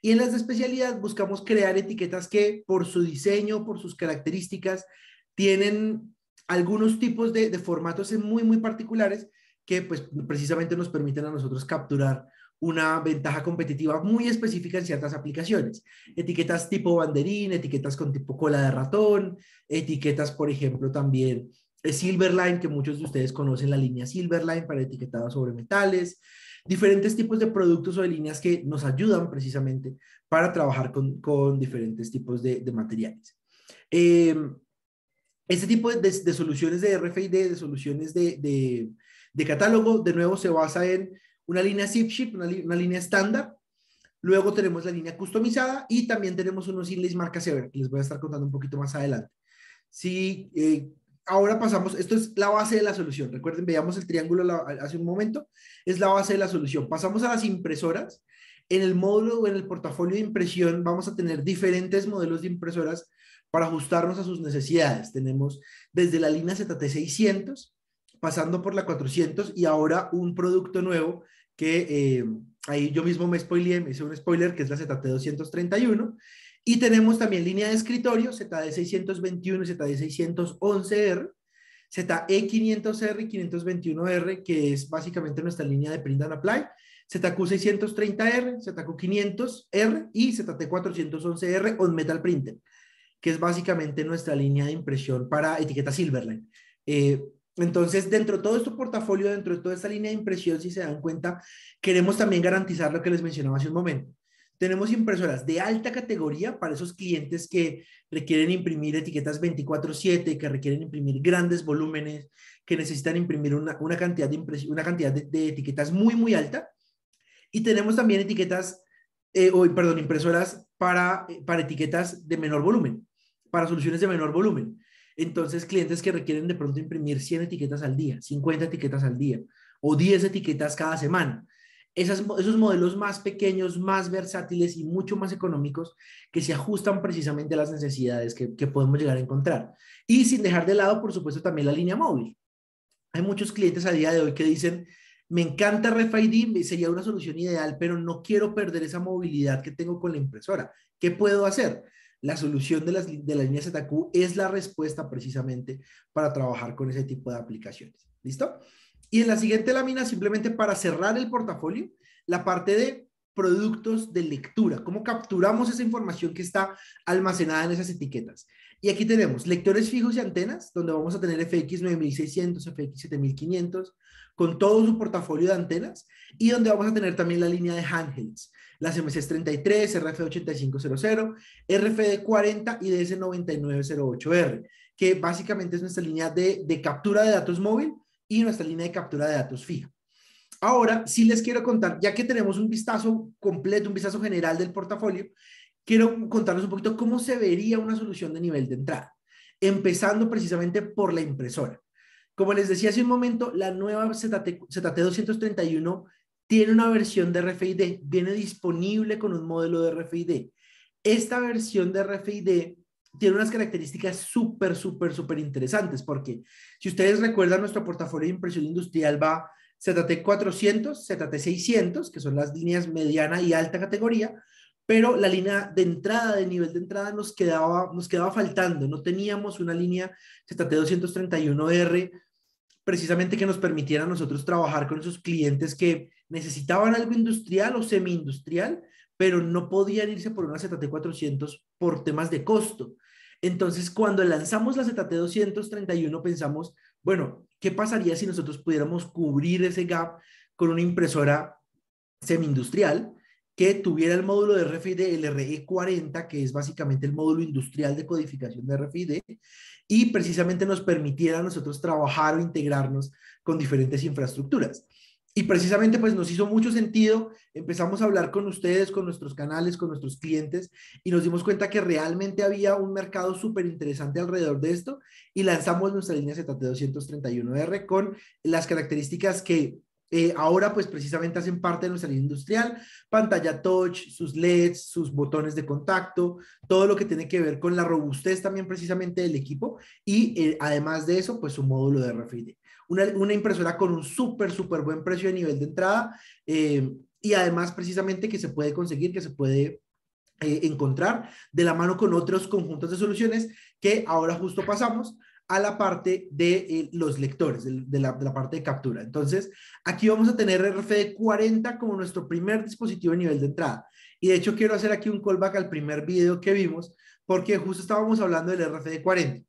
Y en las de especialidad buscamos crear etiquetas que por su diseño, por sus características, tienen algunos tipos de, formatos muy, muy particulares que pues precisamente nos permiten a nosotros capturar una ventaja competitiva muy específica en ciertas aplicaciones. Etiquetas tipo banderín, etiquetas con tipo cola de ratón, etiquetas, por ejemplo, también eh, Silverline, que muchos de ustedes conocen la línea Silverline para etiquetado sobre metales, diferentes tipos de productos o de líneas que nos ayudan precisamente para trabajar con, diferentes tipos de, de materiales. Eh, este tipo de, soluciones de RFID, de soluciones de, catálogo, de nuevo se basa en una línea zip Ship, una, línea estándar. Luego tenemos la línea customizada y también tenemos unos inlays marca Sever, que les voy a estar contando un poquito más adelante. Si eh, ahora pasamos, esto es la base de la solución. Recuerden, veíamos el triángulo hace un momento, es la base de la solución. Pasamos a las impresoras. En el módulo o en el portafolio de impresión vamos a tener diferentes modelos de impresoras para ajustarnos a sus necesidades. Tenemos desde la línea ZT600, pasando por la 400 y ahora un producto nuevo que eh, ahí yo mismo me spoileé, me hice un spoiler, que es la ZT231. Y tenemos también línea de escritorio, ZD621 ZD611R, ZE500R y 521R, que es básicamente nuestra línea de print and apply, ZQ630R, ZQ500R y ZT411R on metal printer que es básicamente nuestra línea de impresión para etiqueta Silverline. Eh, entonces, dentro de todo este portafolio, dentro de toda esta línea de impresión, si se dan cuenta, queremos también garantizar lo que les mencionaba hace un momento. Tenemos impresoras de alta categoría para esos clientes que requieren imprimir etiquetas 24/7, que requieren imprimir grandes volúmenes, que necesitan imprimir una, cantidad, de, una cantidad etiquetas muy, muy alta. Y tenemos también etiquetas, eh, o, perdón, impresoras para, eh, para etiquetas de menor volumen para soluciones de menor volumen. Entonces, clientes que requieren de pronto imprimir 100 etiquetas al día, 50 etiquetas al día o 10 etiquetas cada semana. esos modelos más pequeños, más versátiles y mucho más económicos que se ajustan precisamente a las necesidades que, podemos llegar a encontrar. Y sin dejar de lado, por supuesto, también la línea móvil. Hay muchos clientes a día de hoy que dicen, me encanta RFID, sería una solución ideal, pero no quiero perder esa movilidad que tengo con la impresora. ¿Qué puedo hacer? La solución de la línea ZQ es la respuesta precisamente para trabajar con ese tipo de aplicaciones. ¿Listo? Y en la siguiente lámina, simplemente para cerrar el portafolio, la parte de productos de lectura, cómo capturamos esa información que está almacenada en esas etiquetas. Y aquí tenemos lectores fijos y antenas, donde vamos a tener FX 9600, FX 7500, con todo su portafolio de antenas, y donde vamos a tener también la línea de handhelds las MCs 33, rf 8500, rfd 40 y DS 9908R, e e que básicamente es nuestra línea de, captura de datos móvil y nuestra línea de captura de datos fija. Ahora, sí les quiero contar, ya que tenemos un vistazo completo, un vistazo general del portafolio, quiero contarles un poquito cómo se vería una solución de nivel de entrada, empezando precisamente por la impresora. Como les decía hace un momento, la nueva ZT, ZT231 tiene una versión de RFID, viene disponible con un modelo de RFID. Esta versión de RFID tiene unas características súper, súper, súper interesantes, porque si ustedes recuerdan, nuestro portafolio de impresión industrial va ZT400, ZT600, que son las líneas mediana y alta categoría, pero la línea de entrada, de nivel de entrada, nos quedaba, nos quedaba faltando. No teníamos una línea ZT231R precisamente que nos permitiera a nosotros trabajar con esos clientes que necesitaban algo industrial o semi-industrial, pero no podían irse por una ZT400 por temas de costo. Entonces, cuando lanzamos la ZT231, pensamos, bueno, ¿qué pasaría si nosotros pudiéramos cubrir ese gap con una impresora semi-industrial que tuviera el módulo de RFID, el RE40, que es básicamente el módulo industrial de codificación de RFID, y precisamente nos permitiera a nosotros trabajar o integrarnos con diferentes infraestructuras. Y precisamente pues nos hizo mucho sentido, empezamos a hablar con ustedes, con nuestros canales, con nuestros clientes y nos dimos cuenta que realmente había un mercado súper interesante alrededor de esto y lanzamos nuestra línea ZT231R con las características que eh, ahora pues precisamente hacen parte de nuestra línea industrial, pantalla touch, sus LEDs, sus botones de contacto, todo lo que tiene que ver con la robustez también precisamente del equipo y eh, además de eso pues su módulo de RFID una, impresora con un súper, súper buen precio de nivel de entrada eh, y además precisamente que se puede conseguir, que se puede eh, encontrar de la mano con otros conjuntos de soluciones que ahora justo pasamos a la parte de eh, los lectores, de, la, parte de captura. Entonces, aquí vamos a tener RFD40 como nuestro primer dispositivo de nivel de entrada. Y de hecho, quiero hacer aquí un callback al primer video que vimos, porque justo estábamos hablando del RFD40.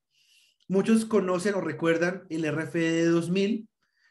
Muchos conocen o recuerdan el RFD 2000,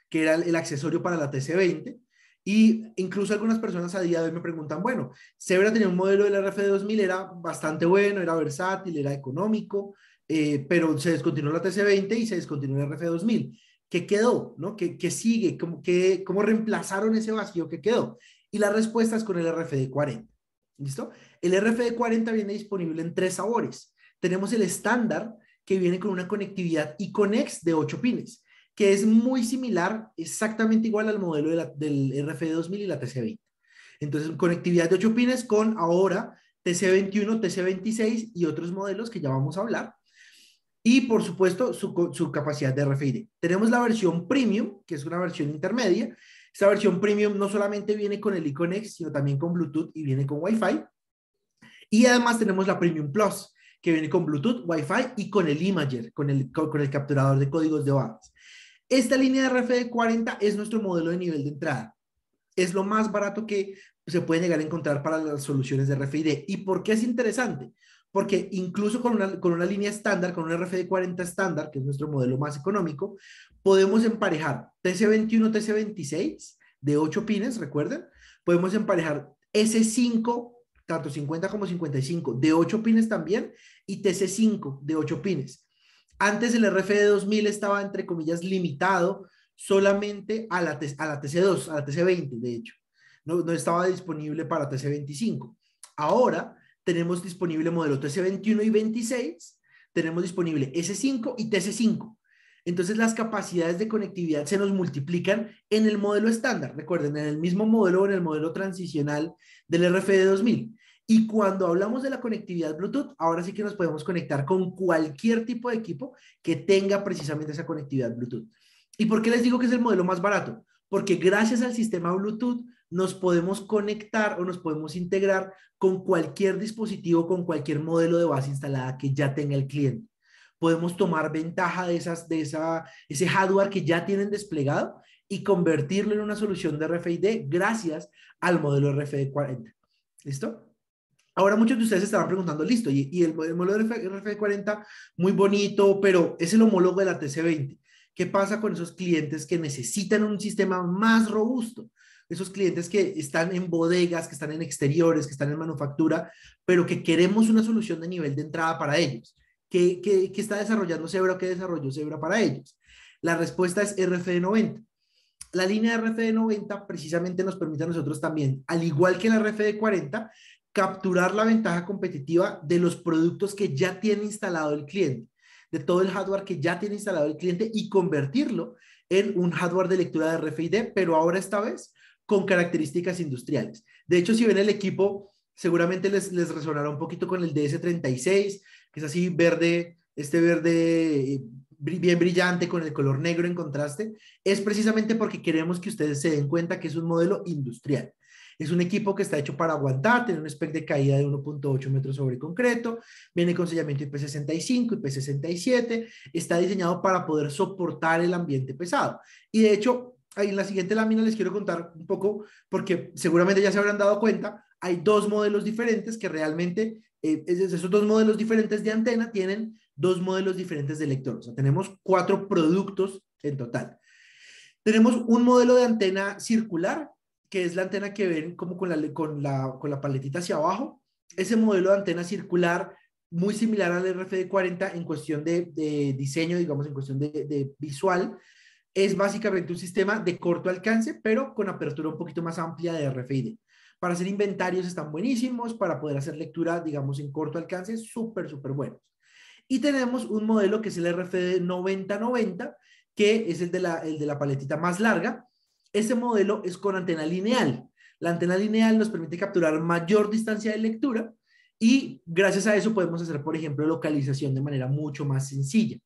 que era el accesorio para la TC20, y incluso algunas personas a día de hoy me preguntan, bueno, Zebra tenía un modelo del RFD 2000, era bastante bueno, era versátil, era económico, eh, pero se descontinuó la TC20 y se descontinuó el RFD 2000. ¿Qué quedó? ¿no? ¿Qué, sigue? ¿Cómo, qué, ¿Cómo reemplazaron ese vacío que quedó? Y la respuesta es con el RFD 40. ¿Listo? El RFD 40 viene disponible en tres sabores. Tenemos el estándar, que viene con una conectividad ICONEX de 8 pines, que es muy similar, exactamente igual al modelo del RF2000 y la TC20. Entonces, conectividad de 8 pines con ahora TC21, TC26 y otros modelos que ya vamos a hablar. Y por supuesto, su, capacidad de RFID. Tenemos la versión premium, que es una versión intermedia. Esta versión premium no solamente viene con el ICONEX, sino también con Bluetooth y viene con Wi-Fi. Y además tenemos la Premium Plus, que viene con Bluetooth, Wi-Fi y con el Imager, con el, con el capturador de códigos de barras. Esta línea de RFD40 es nuestro modelo de nivel de entrada. Es lo más barato que se puede llegar a encontrar para las soluciones de RFID. ¿Y por qué es interesante? Porque incluso con una, con una línea estándar, con un RFID 40 estándar, que es nuestro modelo más económico, podemos emparejar TC21, TC26 de 8 pines, recuerden. Podemos emparejar S5, tanto 50 como 55, de 8 pines también, y TC5 de 8 pines. Antes el RF2000 estaba, entre comillas, limitado solamente a la, TC2, a la TC20, de hecho. No, estaba disponible para TC25. Ahora tenemos disponible modelo TC21 y 26, tenemos disponible S5 y TC5. Entonces las capacidades de conectividad se nos multiplican en el modelo estándar. Recuerden, en el mismo modelo o en el modelo transicional del RF RFD 2000. Y cuando hablamos de la conectividad Bluetooth, ahora sí que nos podemos conectar con cualquier tipo de equipo que tenga precisamente esa conectividad Bluetooth. ¿Y por qué les digo que es el modelo más barato? Porque gracias al sistema Bluetooth nos podemos conectar o nos podemos integrar con cualquier dispositivo, con cualquier modelo de base instalada que ya tenga el cliente. Podemos tomar ventaja de, esas, de ese hardware que ya tienen desplegado y convertirlo en una solución de RFID gracias al modelo RFID 40. ¿Listo? Ahora muchos de ustedes estarán preguntando, listo, y, el modelo rfd RF40 muy bonito, pero es el homólogo de la TC20. ¿Qué pasa con esos clientes que necesitan un sistema más robusto? Esos clientes que están en bodegas, que están en exteriores, que están en manufactura, pero que queremos una solución de nivel de entrada para ellos. ¿Qué, está desarrollando Zebra qué desarrolló Zebra para ellos? La respuesta es RFD90. La línea RFD90 precisamente nos permite a nosotros también, al igual que la RFD40, capturar la ventaja competitiva de los productos que ya tiene instalado el cliente, de todo el hardware que ya tiene instalado el cliente y convertirlo en un hardware de lectura de RFID, pero ahora esta vez con características industriales. De hecho, si ven el equipo, seguramente les, les resonará un poquito con el DS36, que es así verde, este verde eh, bien brillante con el color negro en contraste, es precisamente porque queremos que ustedes se den cuenta que es un modelo industrial. Es un equipo que está hecho para aguantar, tiene un spec de caída de 1.8 metros sobre concreto, viene con sellamiento IP65, IP67, está diseñado para poder soportar el ambiente pesado. Y de hecho, ahí en la siguiente lámina les quiero contar un poco, porque seguramente ya se habrán dado cuenta, hay dos modelos diferentes que realmente, eh, esos dos modelos diferentes de antena tienen dos modelos diferentes de lector. O sea, tenemos cuatro productos en total. Tenemos un modelo de antena circular que es la antena que ven como con la, con la, con la paletita hacia abajo, ese modelo de antena circular muy similar al RFD40 en cuestión de, diseño, digamos, en cuestión de, visual. Es básicamente un sistema de corto alcance, pero con apertura un poquito más amplia de RFID. Para hacer inventarios están buenísimos, para poder hacer lectura, digamos, en corto alcance, súper, súper buenos. Y tenemos un modelo que es el RFD 9090, que es el de la, el de la paletita más larga, ese modelo es con antena lineal. La antena lineal nos permite capturar mayor distancia de lectura y gracias a eso podemos hacer, por ejemplo, localización de manera mucho más sencilla.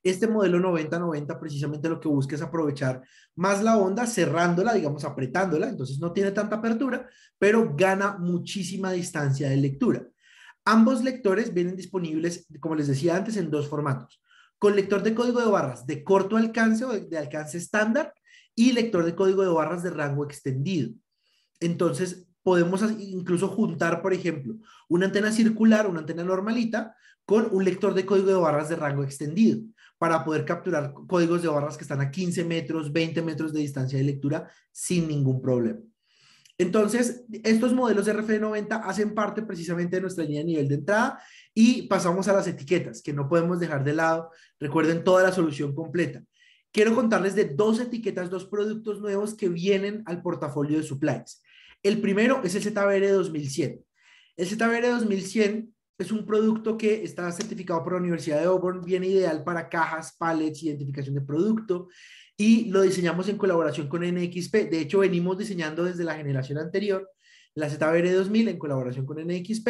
Este modelo 90-90 precisamente lo que busca es aprovechar más la onda, cerrándola, digamos, apretándola, entonces no tiene tanta apertura, pero gana muchísima distancia de lectura. Ambos lectores vienen disponibles, como les decía antes, en dos formatos. Con lector de código de barras de corto alcance o de alcance estándar y lector de código de barras de rango extendido. Entonces, podemos incluso juntar, por ejemplo, una antena circular, una antena normalita, con un lector de código de barras de rango extendido para poder capturar códigos de barras que están a 15 metros, 20 metros de distancia de lectura sin ningún problema. Entonces, estos modelos de RF90 hacen parte precisamente de nuestra línea de nivel de entrada y pasamos a las etiquetas, que no podemos dejar de lado. Recuerden toda la solución completa quiero contarles de dos etiquetas, dos productos nuevos que vienen al portafolio de Supplies. El primero es el ZBR 2100. El ZBR 2100 es un producto que está certificado por la Universidad de Auburn, viene ideal para cajas, pallets, identificación de producto y lo diseñamos en colaboración con NXP. De hecho, venimos diseñando desde la generación anterior la ZBR 2000 en colaboración con NXP,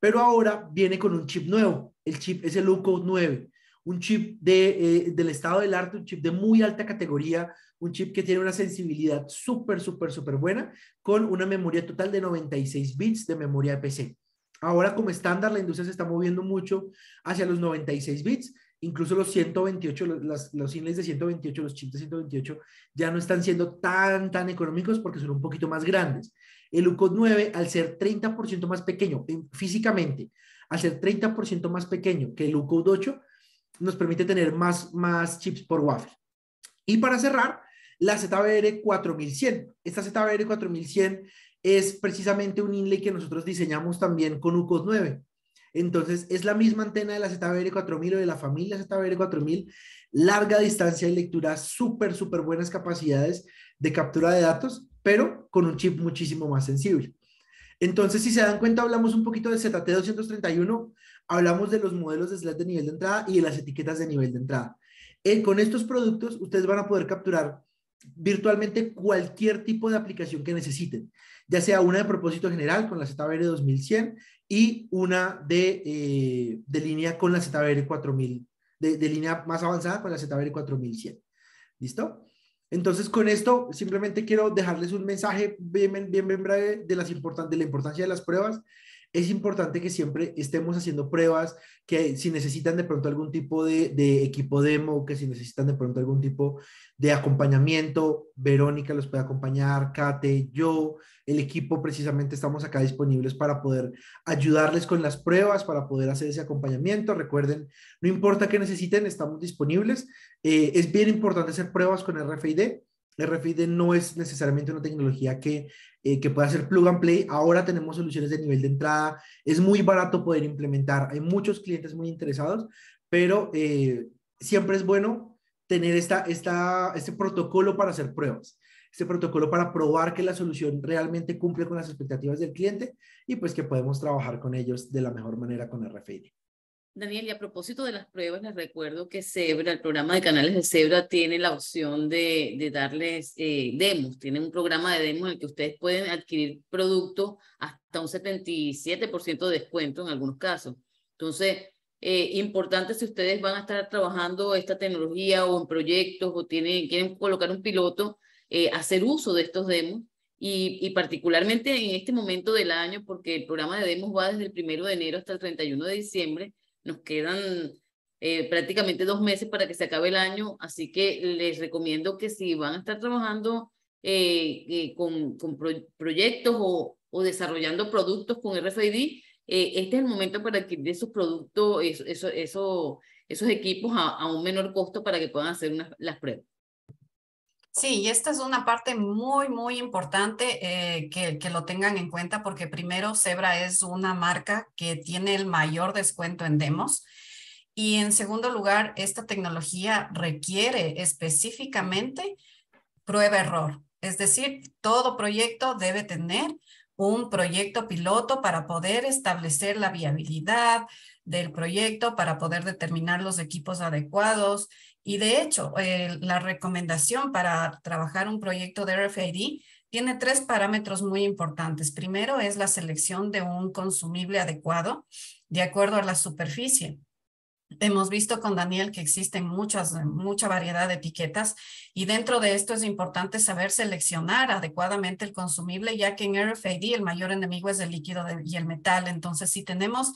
pero ahora viene con un chip nuevo. El chip es el UCODE 9 un chip de, eh, del estado del arte, un chip de muy alta categoría, un chip que tiene una sensibilidad súper, súper, súper buena, con una memoria total de 96 bits de memoria de PC. Ahora como estándar la industria se está moviendo mucho hacia los 96 bits, incluso los 128, los, los inlays de 128, los chips de 128 ya no están siendo tan, tan económicos porque son un poquito más grandes. El UCOD 9, al ser 30% más pequeño eh, físicamente, al ser 30% más pequeño que el UCOD 8, nos permite tener más, más chips por waffle. Y para cerrar, la ZBR 4100. Esta ZBR 4100 es precisamente un inlay que nosotros diseñamos también con UCOS 9. Entonces, es la misma antena de la ZBR 4000 o de la familia ZBR 4000, larga distancia de lectura, súper, súper buenas capacidades de captura de datos, pero con un chip muchísimo más sensible. Entonces, si se dan cuenta, hablamos un poquito de ZT231, Hablamos de los modelos de slash de nivel de entrada y de las etiquetas de nivel de entrada. Eh, con estos productos, ustedes van a poder capturar virtualmente cualquier tipo de aplicación que necesiten, ya sea una de propósito general con la ZBR 2100 y una de, eh, de línea con la ZBR 4000, de, línea más avanzada con la ZBR 4100. ¿Listo? Entonces, con esto, simplemente quiero dejarles un mensaje bien, breve de, las importan de la importancia de las pruebas es importante que siempre estemos haciendo pruebas, que si necesitan de pronto algún tipo de, equipo demo, que si necesitan de pronto algún tipo de acompañamiento, Verónica los puede acompañar, Kate, yo, el equipo precisamente estamos acá disponibles para poder ayudarles con las pruebas, para poder hacer ese acompañamiento. Recuerden, no importa qué necesiten, estamos disponibles. Eh, es bien importante hacer pruebas con RFID RFID no es necesariamente una tecnología eh, que, pueda ser plug and play. Ahora tenemos soluciones de nivel de entrada. Es muy barato poder implementar. Hay muchos clientes muy interesados, pero eh, siempre es bueno tener esta, este protocolo para hacer pruebas. Este protocolo para probar que la solución realmente cumple con las expectativas del cliente y pues que podemos trabajar con ellos de la mejor manera con RFID. Daniel, y a propósito de las pruebas, les recuerdo que Zebra, el programa de canales de Zebra, tiene la opción de, darles eh, demos. tienen un programa de demos en el que ustedes pueden adquirir productos hasta un 77% de descuento en algunos casos. Entonces, eh, importante si ustedes van a estar trabajando esta tecnología o en proyectos o tienen, quieren colocar un piloto, eh, hacer uso de estos demos y, y, particularmente en este momento del año, porque el programa de demos va desde el primero de enero hasta el 31 de diciembre, nos quedan eh, prácticamente dos meses para que se acabe el año, así que les recomiendo que si van a estar trabajando eh, eh, con, con proyectos o, o, desarrollando productos con RFID, este es el momento para adquirir esos productos, esos equipos a, un menor costo para que puedan hacer unas, las pruebas. Sí, y esta es una parte muy, muy importante eh, que, que, lo tengan en cuenta porque primero Zebra es una marca que tiene el mayor descuento en demos. Y en segundo lugar, esta tecnología requiere específicamente prueba-error. Es decir, todo proyecto debe tener un proyecto piloto para poder establecer la viabilidad del proyecto, para poder determinar los equipos adecuados y de hecho, eh, la recomendación para trabajar un proyecto de RFID tiene tres parámetros muy importantes. Primero es la selección de un consumible adecuado de acuerdo a la superficie. Hemos visto con Daniel que existen muchas, mucha variedad de etiquetas y dentro de esto es importante saber seleccionar adecuadamente el consumible, ya que en RFID el mayor enemigo es el líquido y el metal. Entonces, si tenemos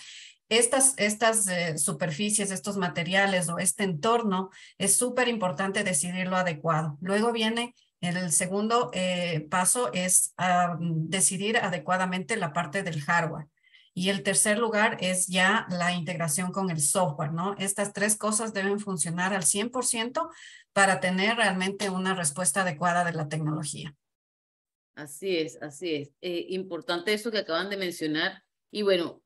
estas, estas eh, superficies, estos materiales o este entorno, es súper importante decidir lo adecuado. Luego viene el segundo eh, paso, es ah, decidir adecuadamente la parte del hardware. Y el tercer lugar es ya la integración con el software, ¿no? Estas tres cosas deben funcionar al 100% para tener realmente una respuesta adecuada de la tecnología. Así es, así es. Eh, importante eso que acaban de mencionar. Y bueno,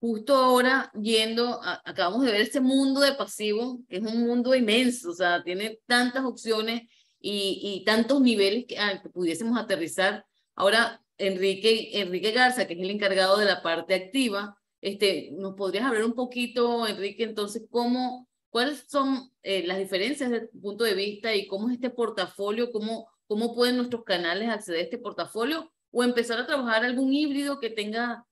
justo ahora yendo, acabamos de ver este mundo de pasivo, que es un mundo inmenso, o sea, tiene tantas opciones y, y tantos niveles ah, que, pudiésemos aterrizar. Ahora, Enrique, Enrique Garza, que es el encargado de la parte activa, este, ¿nos podrías hablar un poquito, Enrique, entonces, cómo, cuáles son eh, las diferencias desde tu punto de vista y cómo es este portafolio, cómo, cómo pueden nuestros canales acceder a este portafolio o empezar a trabajar algún híbrido que tenga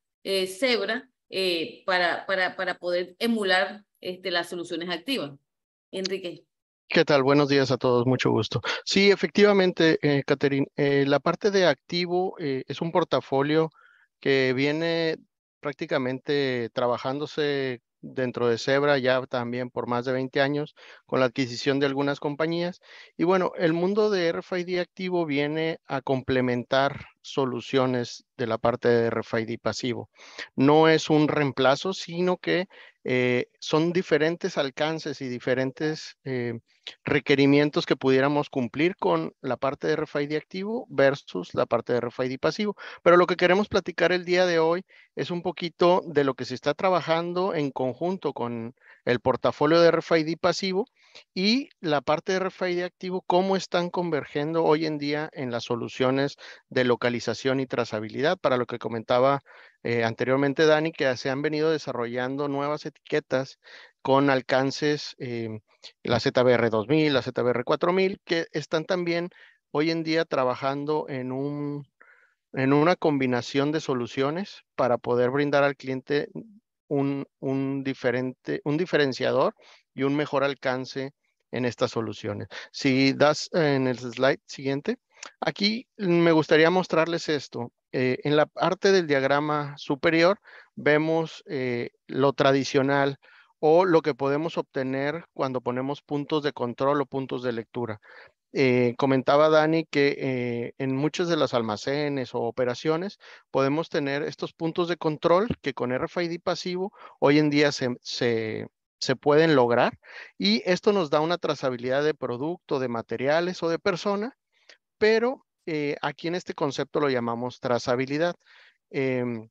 cebra? Eh, eh, para, para, para poder emular este, las soluciones activas. Enrique. ¿Qué tal? Buenos días a todos, mucho gusto. Sí, efectivamente, eh, eh la parte de activo eh, es un portafolio que viene prácticamente trabajándose dentro de Zebra ya también por más de 20 años con la adquisición de algunas compañías. Y bueno, el mundo de RFID activo viene a complementar soluciones de la parte de RFID pasivo. No es un reemplazo, sino que eh, son diferentes alcances y diferentes eh, requerimientos que pudiéramos cumplir con la parte de RFID activo versus la parte de RFID pasivo. Pero lo que queremos platicar el día de hoy es un poquito de lo que se está trabajando en conjunto con el portafolio de RFID pasivo y la parte de RFID activo, cómo están convergiendo hoy en día en las soluciones de localización y trazabilidad, para lo que comentaba eh, anteriormente, Dani, que se han venido desarrollando nuevas etiquetas con alcances, em, la ZBR2000, la ZBR4000, que están también hoy en día trabajando en, un, en una combinación de soluciones para poder brindar al cliente un, un, diferente, un diferenciador y un mejor alcance en estas soluciones. Si das en el slide siguiente, aquí me gustaría mostrarles esto. Eh, en la parte del diagrama superior vemos eh, lo tradicional o lo que podemos obtener cuando ponemos puntos de control o puntos de lectura. Eh, comentaba Dani que en muchos de los almacenes o operaciones podemos tener estos puntos de control que con RFID pasivo hoy en día se pueden lograr y esto nos da una trazabilidad de producto, de materiales o de persona, pero eh, aquí en este concepto lo llamamos trazabilidad. Em,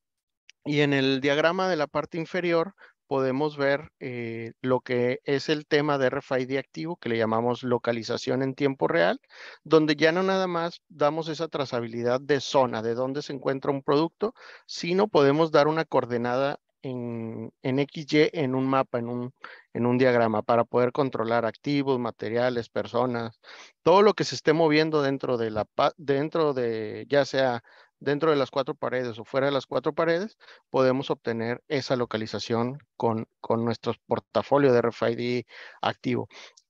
y en el diagrama de la parte inferior podemos ver eh, lo que es el tema de RFID activo, que le llamamos localización en tiempo real, donde ya no nada más damos esa trazabilidad de zona, de dónde se encuentra un producto, sino podemos dar una coordenada en, XY en un mapa, en un, diagrama, para poder controlar activos, materiales, personas, todo lo que se esté moviendo dentro de la, dentro de, ya sea dentro de las cuatro paredes o fuera de las cuatro paredes, podemos obtener esa localización con, con nuestro portafolio de RFID activo.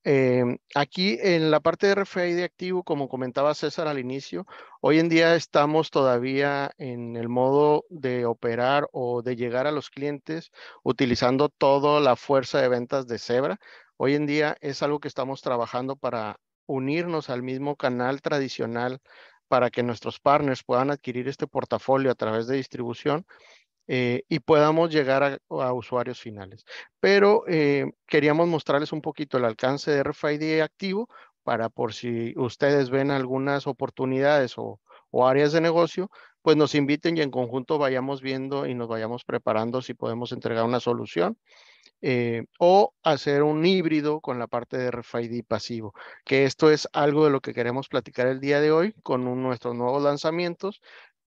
Em, aquí en la parte de RFID de activo, como comentaba César al inicio, hoy en día estamos todavía en el modo de operar o de llegar a los clientes utilizando toda la fuerza de ventas de Zebra. Hoy en día es algo que estamos trabajando para unirnos al mismo canal tradicional para que nuestros partners puedan adquirir este portafolio a través de distribución eh, y podamos llegar a, usuarios finales. Pero eh, queríamos mostrarles un poquito el alcance de RFID activo para por si ustedes ven algunas oportunidades o, áreas de negocio, pues nos inviten y en conjunto vayamos viendo y nos vayamos preparando si podemos entregar una solución eh, o hacer un híbrido con la parte de RFID pasivo, que esto es algo de lo que queremos platicar el día de hoy con nuestros nuevos lanzamientos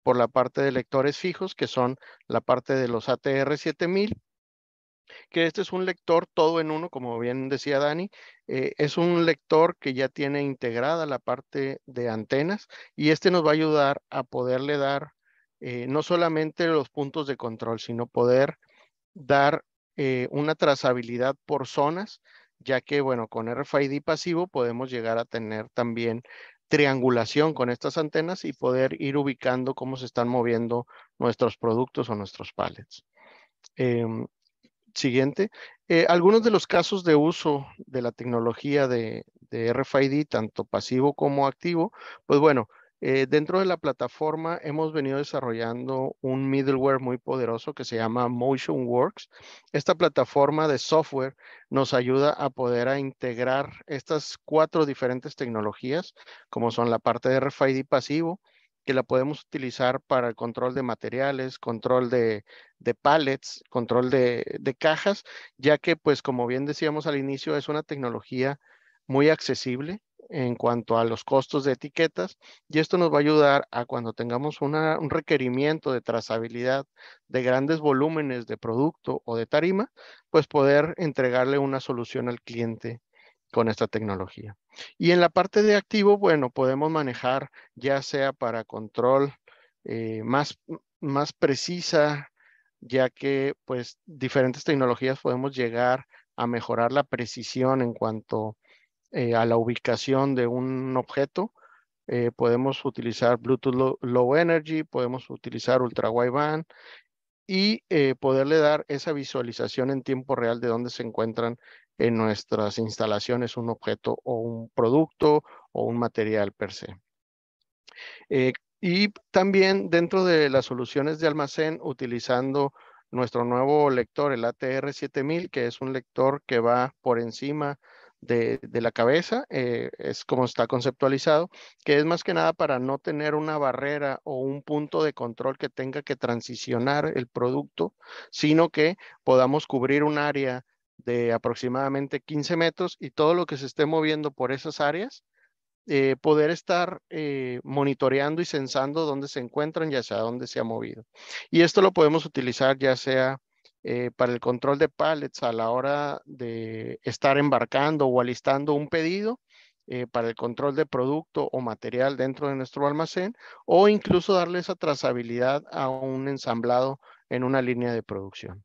por la parte de lectores fijos, que son la parte de los ATR 7000, que este es un lector todo en uno, como bien decía Dani, eh, es un lector que ya tiene integrada la parte de antenas y este nos va a ayudar a poderle dar eh, no solamente los puntos de control, sino poder dar eh, una trazabilidad por zonas, ya que, bueno, con RFID pasivo podemos llegar a tener también triangulación con estas antenas y poder ir ubicando cómo se están moviendo nuestros productos o nuestros palets em, siguiente. Eh, algunos de los casos de uso de la tecnología de, de RFID, tanto pasivo como activo, pues bueno, eh, dentro de la plataforma hemos venido desarrollando un middleware muy poderoso que se llama MotionWorks. Esta plataforma de software nos ayuda a poder a integrar estas cuatro diferentes tecnologías, como son la parte de RFID pasivo, que la podemos utilizar para el control de materiales, control de, pallets, control de cajas, ya que, pues como bien decíamos al inicio, es una tecnología muy accesible en cuanto a los costos de etiquetas y esto nos va a ayudar a cuando tengamos un requerimiento de trazabilidad de grandes volúmenes de producto o de tarima, pues poder entregarle una solución al cliente con esta tecnología. Y en la parte de activo, bueno, podemos manejar ya sea para control eh, más, más precisa, ya que pues diferentes tecnologías podemos llegar a mejorar la precisión en cuanto eh, a la ubicación de un objeto. Eh, podemos utilizar Bluetooth low, Energy, podemos utilizar Ultra Wideband y eh, poderle dar esa visualización en tiempo real de dónde se encuentran en nuestras instalaciones un objeto o un producto o un material per se. y también dentro de las soluciones de almacén, utilizando nuestro nuevo lector, el ATR7000, que es un lector que va por encima de, la cabeza, eh, es como está conceptualizado, que es más que nada para no tener una barrera o un punto de control que tenga que transicionar el producto, sino que podamos cubrir un área de aproximadamente 15 metros y todo lo que se esté moviendo por esas áreas, eh, poder estar eh, monitoreando y censando dónde se encuentran y sea dónde se ha movido. Y esto lo podemos utilizar ya sea eh, para el control de pallets a la hora de estar embarcando o alistando un pedido, eh, para el control de producto o material dentro de nuestro almacén, o incluso darle esa trazabilidad a un ensamblado en una línea de producción.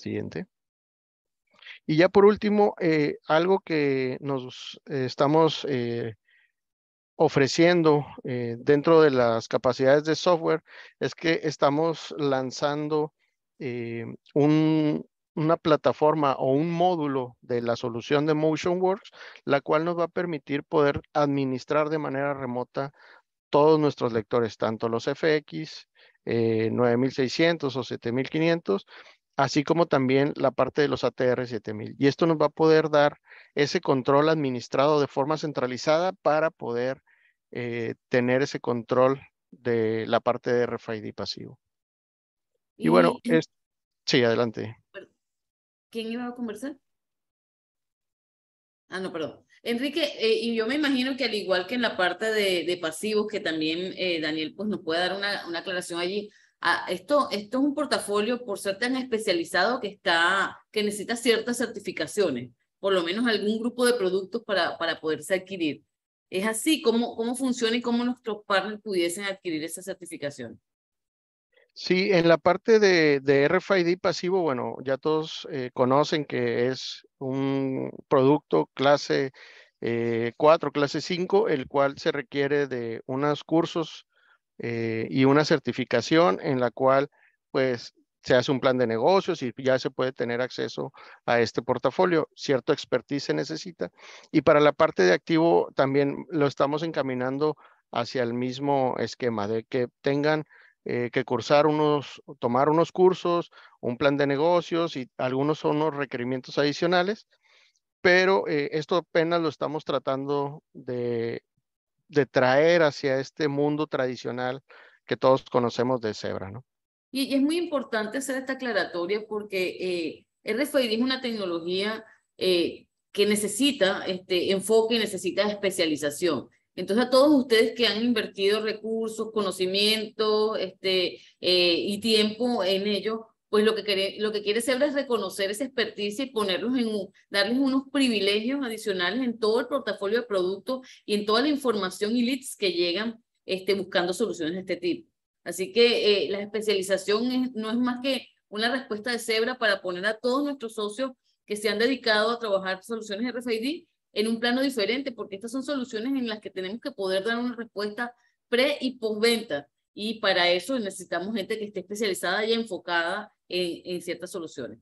Siguiente. Y ya por último, eh, algo que nos estamos ofreciendo dentro de las capacidades de software es que estamos lanzando eh, un, una plataforma o un módulo de la solución de MotionWorks, la cual nos va a permitir poder administrar de manera remota todos nuestros lectores, tanto los FX 9600 eh, o 7500, así como también la parte de los ATR 7000. Y esto nos va a poder dar ese control administrado de forma centralizada para poder eh, tener ese control de la parte de RFID pasivo. Y, bueno, sí, adelante. ¿Quién iba a conversar? Ah, no, perdón. Enrique, eh, y yo me imagino que al igual que en la parte de, pasivos, que también eh, Daniel pues, nos puede dar una, una aclaración allí, ah, esto, esto es un portafolio por ser tan especializado que, está, que necesita ciertas certificaciones, por lo menos algún grupo de productos para, para poderse adquirir. ¿Es así? ¿Cómo, ¿Cómo funciona y cómo nuestros partners pudiesen adquirir esa certificación? Sí, en la parte de, RFID pasivo, bueno, ya todos eh, conocen que es un producto clase 4, eh, clase 5, el cual se requiere de unos cursos eh, y una certificación en la cual pues se hace un plan de negocios y ya se puede tener acceso a este portafolio. Cierto expertise se necesita. Y para la parte de activo también lo estamos encaminando hacia el mismo esquema de que tengan eh, que cursar unos, tomar unos cursos, un plan de negocios y algunos son unos requerimientos adicionales, pero eh, esto apenas lo estamos tratando de, traer hacia este mundo tradicional que todos conocemos de Zebra, ¿no? Y, es muy importante hacer esta aclaratoria porque eh, RFID es una tecnología eh, que necesita este enfoque y necesita especialización. Entonces, a todos ustedes que han invertido recursos, conocimiento este, eh, y tiempo en ello, pues lo que, quiere, lo que quiere es reconocer esa experticia y ponerlos en darles unos privilegios adicionales en todo el portafolio de productos y en toda la información y leads que llegan este, buscando soluciones de este tipo. Así que eh, la especialización no es más que una respuesta de cebra para poner a todos nuestros socios que se han dedicado a trabajar soluciones RFID en un plano diferente, porque estas son soluciones en las que tenemos que poder dar una respuesta pre y postventa. Y para eso necesitamos gente que esté especializada y enfocada en, en ciertas soluciones.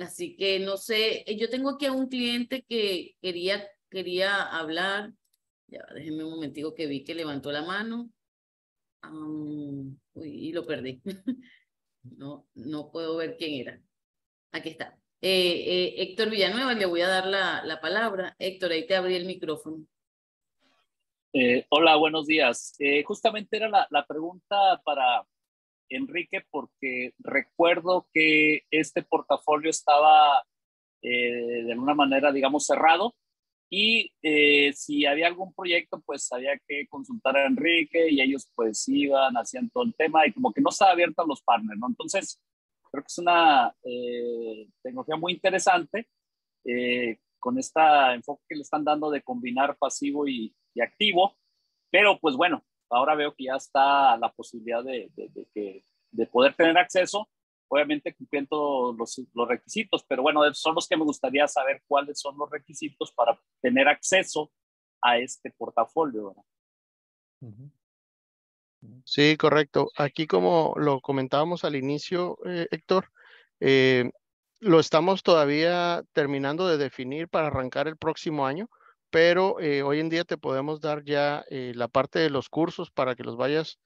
Así que no sé, eh, yo tengo aquí a un cliente que quería, quería hablar. Ya, déjenme un momentico que vi que levantó la mano. Ah, y lo perdí. no, no puedo ver quién era. Aquí está. Eh, eh, Héctor Villanueva, le voy a dar la, palabra. Héctor, ahí te abrí el micrófono. Eh, hola, buenos días. justamente era la, pregunta para Enrique porque recuerdo que este portafolio estaba de alguna manera, digamos, cerrado y si había algún proyecto, pues había que consultar a Enrique y ellos pues iban, haciendo todo el tema y como que no estaba abierto a los partners, ¿no? Entonces, Creo que es una eh, tecnología muy interesante eh, con este enfoque que le están dando de combinar pasivo y, activo, pero pues bueno, ahora veo que ya está la posibilidad de, poder tener acceso, obviamente cumpliendo los, requisitos, pero bueno, son los que me gustaría saber cuáles son los requisitos para tener acceso a este portafolio. ¿verdad? Sí, correcto. Aquí como lo comentábamos al inicio, eh, Héctor, eh, lo estamos todavía terminando de definir para arrancar el próximo año, pero eh, hoy en día te podemos dar ya la parte de los cursos para que los vayas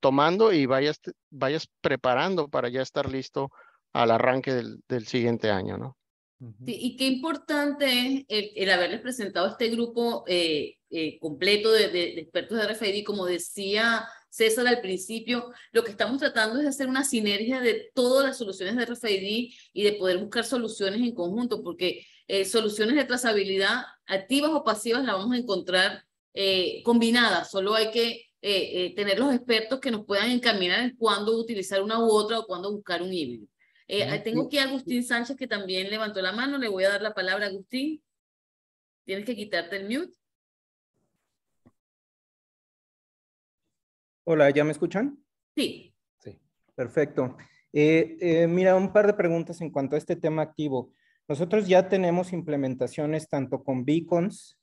tomando y vayas, vayas preparando para ya estar listo al arranque del, del siguiente año, ¿no? y qué importante es el, haberles presentado este grupo eh, eh, completo de, expertos de RFID. Como decía César al principio, lo que estamos tratando es de hacer una sinergia de todas las soluciones de RFID y de poder buscar soluciones en conjunto, porque eh, soluciones de trazabilidad activas o pasivas las vamos a encontrar combinadas. Solo hay que tener los expertos que nos puedan encaminar en cuándo utilizar una u otra o cuándo buscar un híbrido. Eh, tengo aquí a Agustín Sánchez que también levantó la mano. Le voy a dar la palabra a Agustín. Tienes que quitarte el mute. Hola, ¿ya me escuchan? Sí. Sí, perfecto. Eh, eh, mira, un par de preguntas en cuanto a este tema activo. Nosotros ya tenemos implementaciones tanto con Beacons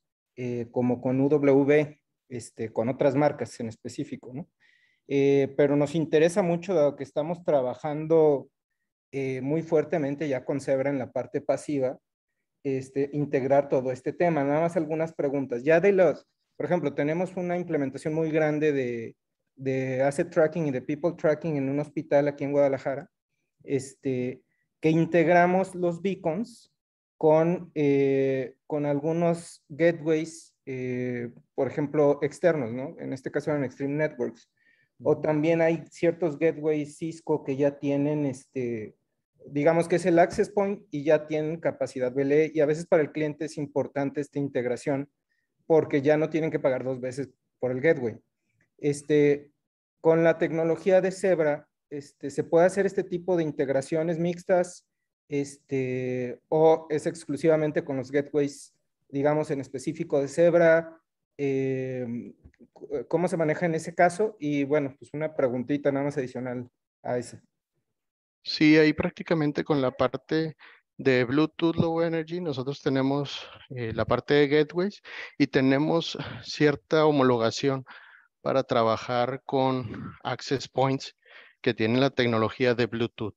como con UWB, este, con otras marcas en específico, ¿no? pero nos interesa mucho, dado que estamos trabajando eh, muy fuertemente ya con Zebra en la parte pasiva, este, integrar todo este tema. Nada más algunas preguntas. Ya de los, por ejemplo, tenemos una implementación muy grande de, de asset tracking y de people tracking en un hospital aquí en Guadalajara, este, que integramos los beacons con, eh, con algunos gateways, eh, por ejemplo, externos, ¿no? En este caso eran Extreme Networks. O también hay ciertos gateways Cisco que ya tienen este, digamos que es el access point y ya tienen capacidad BLE y a veces para el cliente es importante esta integración porque ya no tienen que pagar dos veces por el gateway. Este, con la tecnología de Zebra este, se puede hacer este tipo de integraciones mixtas este, o es exclusivamente con los gateways, digamos en específico de Zebra. Em, ¿Cómo se maneja en ese caso? Y bueno, pues una preguntita nada más adicional a esa. Sí, ahí prácticamente con la parte de Bluetooth Low Energy, nosotros tenemos eh, la parte de gateways y tenemos cierta homologación para trabajar con access points que tienen la tecnología de Bluetooth.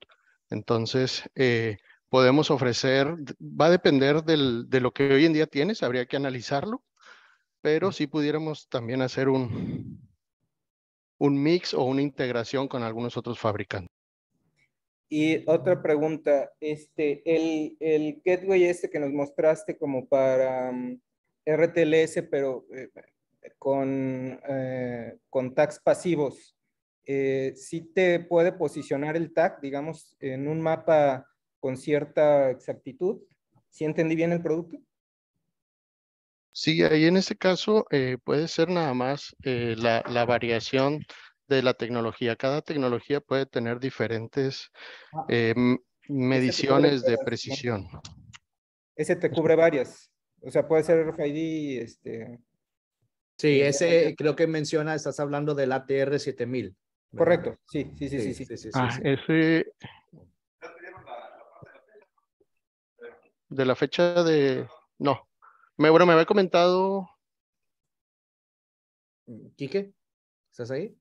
Entonces, eh, podemos ofrecer, va a depender de lo que hoy en día tienes, habría que analizarlo, pero sí pudiéramos también hacer un, un mix o una integración con algunos otros fabricantes. Y otra pregunta, este, el, el gateway este que nos mostraste como para mm, RTLS, pero eh, con, eh, con tags pasivos, eh, ¿sí te puede posicionar el tag, digamos, en un mapa con cierta exactitud? ¿Sí entendí bien el producto? Sí, ahí en ese caso eh, puede ser nada más la, la, variación de la tecnología. Cada tecnología puede tener diferentes ah, eh, mediciones de precisión. Ese te cubre varias. O sea, puede ser RFID. Este... Sí, eh, ese creo que menciona, estás hablando del ATR 7000. Correcto, sí, sí, sí, sí. ah, ese... De la fecha de... No. Me, bueno, me había comentado... Quique, ¿estás ahí?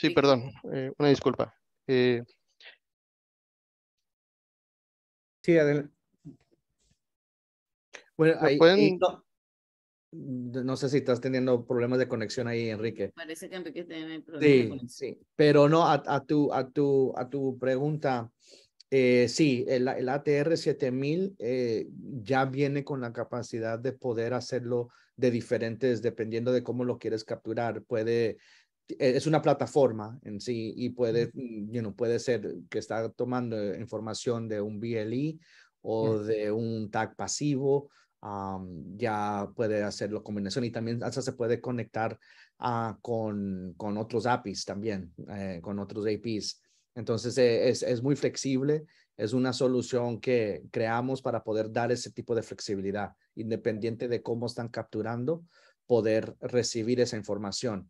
Sí, perdón, eh, una disculpa. Eh, sí, adelante. Bueno, ahí, no, sé si estás teniendo problemas de conexión ahí, Enrique. Parece que Enrique tiene problemas. Sí, sí. Pero no, a, tu, a, tu, a tu pregunta, eh, sí, el, ATR 7000 ya viene con la capacidad de poder hacerlo de diferentes, dependiendo de cómo lo quieres capturar. Puede e-, es una plataforma en sí y puede, mm, puede ser que está tomando eh, información de un BLE o de un tag pasivo, ya puede hacer la combinación y también hasta se puede conectar ah, con, con, otros APIs también, eh, con otros APIs. Entonces eh, es, es, muy flexible, es una solución que creamos para poder dar ese tipo de flexibilidad, independiente de cómo están capturando, poder recibir esa información.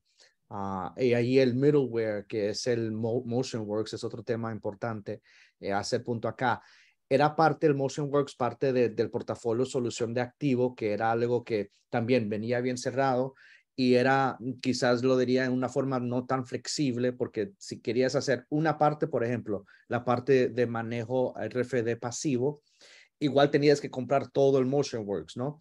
Ah, y ahí el middleware, que es el MotionWorks, es otro tema importante, eh, hace punto acá. Era parte del MotionWorks, parte del portafolio solución de activo, que era algo que también venía bien cerrado y era, mm, quizás lo diría en una forma no tan flexible, porque si querías hacer una parte, por ejemplo, la parte de manejo RFD pasivo, igual tenías que comprar todo el MotionWorks, ¿no?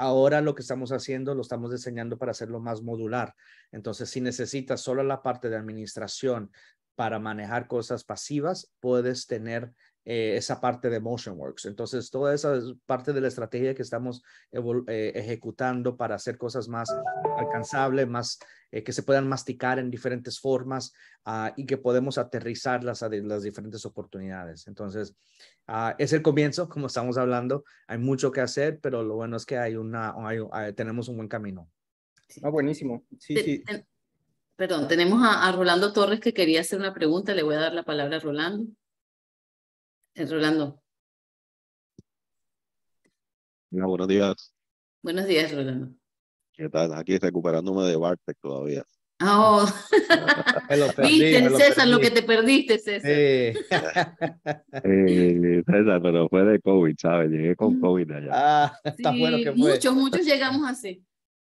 Ahora lo que estamos haciendo lo estamos diseñando para hacerlo más modular. Entonces, si necesitas solo la parte de administración para manejar cosas pasivas, puedes tener eh, esa parte de MotionWorks. Entonces, toda esa es parte de la estrategia que estamos eh, ejecutando para hacer cosas más alcanzables, más, eh, que se puedan masticar en diferentes formas ah, y que podemos aterrizarlas a las diferentes oportunidades. Entonces, ah, es el comienzo, como estamos hablando. Hay mucho que hacer, pero lo bueno es que hay una, tenemos un buen camino. Ah, buenísimo. Sí, sí. perdón, tenemos a, Rolando Torres que quería hacer una pregunta. Le voy a dar la palabra a Rolando. Rolando. Mira, buenos días. Buenos días, Rolando. ¿Qué tal? Aquí recuperándome de Bartek todavía. Oh. Viste, César, lo que te perdiste, César. Sí. César, pero fue de COVID, ¿sabes? Llegué con mm. COVID allá. Ah, está bueno que fue. Muchos, muchos llegamos así.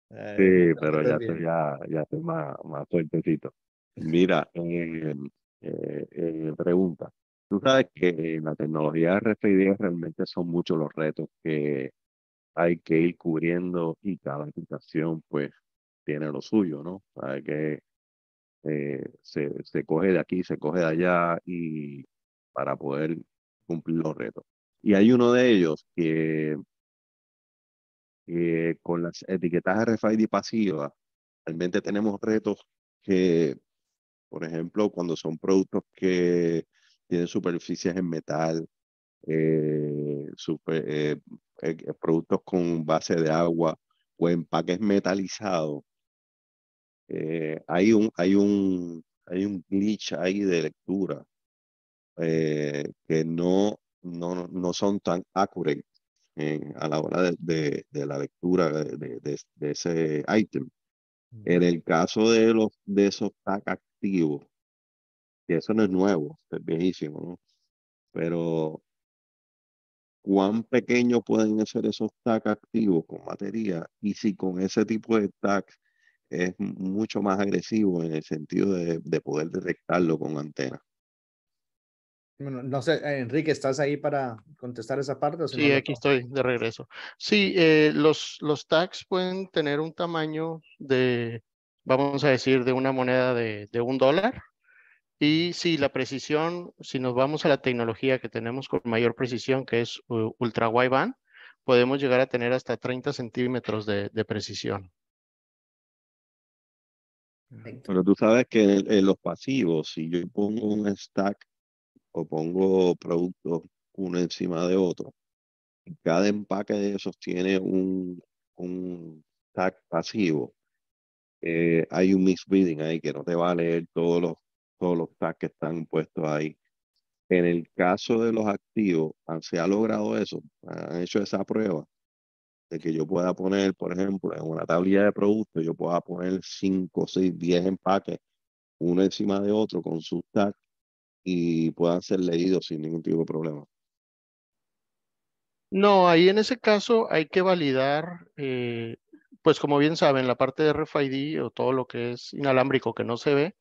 sí, eh, pero ya estoy, ya, ya estoy más, más fuertecito. Mira, eh, eh, pregunta. Tú sabes que en la tecnología RFID realmente son muchos los retos que hay que ir cubriendo y cada aplicación pues tiene lo suyo, ¿no? Hay que eh, se, se coge de aquí, se coge de allá y para poder cumplir los retos. Y hay uno de ellos que, que con las etiquetas RFID pasivas, realmente tenemos retos que, por ejemplo, cuando son productos que tiene superficies en metal, eh, eh, eh, productos con base de agua o empaques metalizados, hay, un, hay, un, hay un glitch ahí de lectura que no, no, son tan accurate a la hora de, la lectura de, ese ítem. Mm. En el caso de, los, de esos pack activos, y eso no es nuevo, es viejísimo, ¿no? Pero cuán pequeños pueden ser esos tags activos con batería y si con ese tipo de tags es mucho más agresivo en el sentido de, poder detectarlo con antena. Bueno, no sé, eh, Enrique, ¿estás ahí para contestar esa parte? sí, aquí estoy de regreso. Sí, eh, los, los tags pueden tener un tamaño de, vamos a decir, de una moneda de un dólar y si la precisión, si nos vamos a la tecnología que tenemos con mayor precisión, que es uh, ultra wideband, podemos llegar a tener hasta 30 centímetros de, precisión. Pero tú sabes que en los pasivos, si yo pongo un stack o pongo productos uno encima de otro, cada empaque de esos tiene un, un pasivo. Eh, hay un misreading ahí que no te va a leer todos los todos los tags que están puestos ahí. En el caso de los activos, ah, se ha logrado eso, han hecho esa prueba de que yo pueda poner, por ejemplo, en una tablilla de productos, yo pueda poner 5, 6, 10 empaques, uno encima de otro con sus tags y puedan ser leídos sin ningún tipo de problema. No, ahí en ese caso hay que validar, eh, pues como bien saben, la parte de RFID o todo lo que es inalámbrico que no se ve,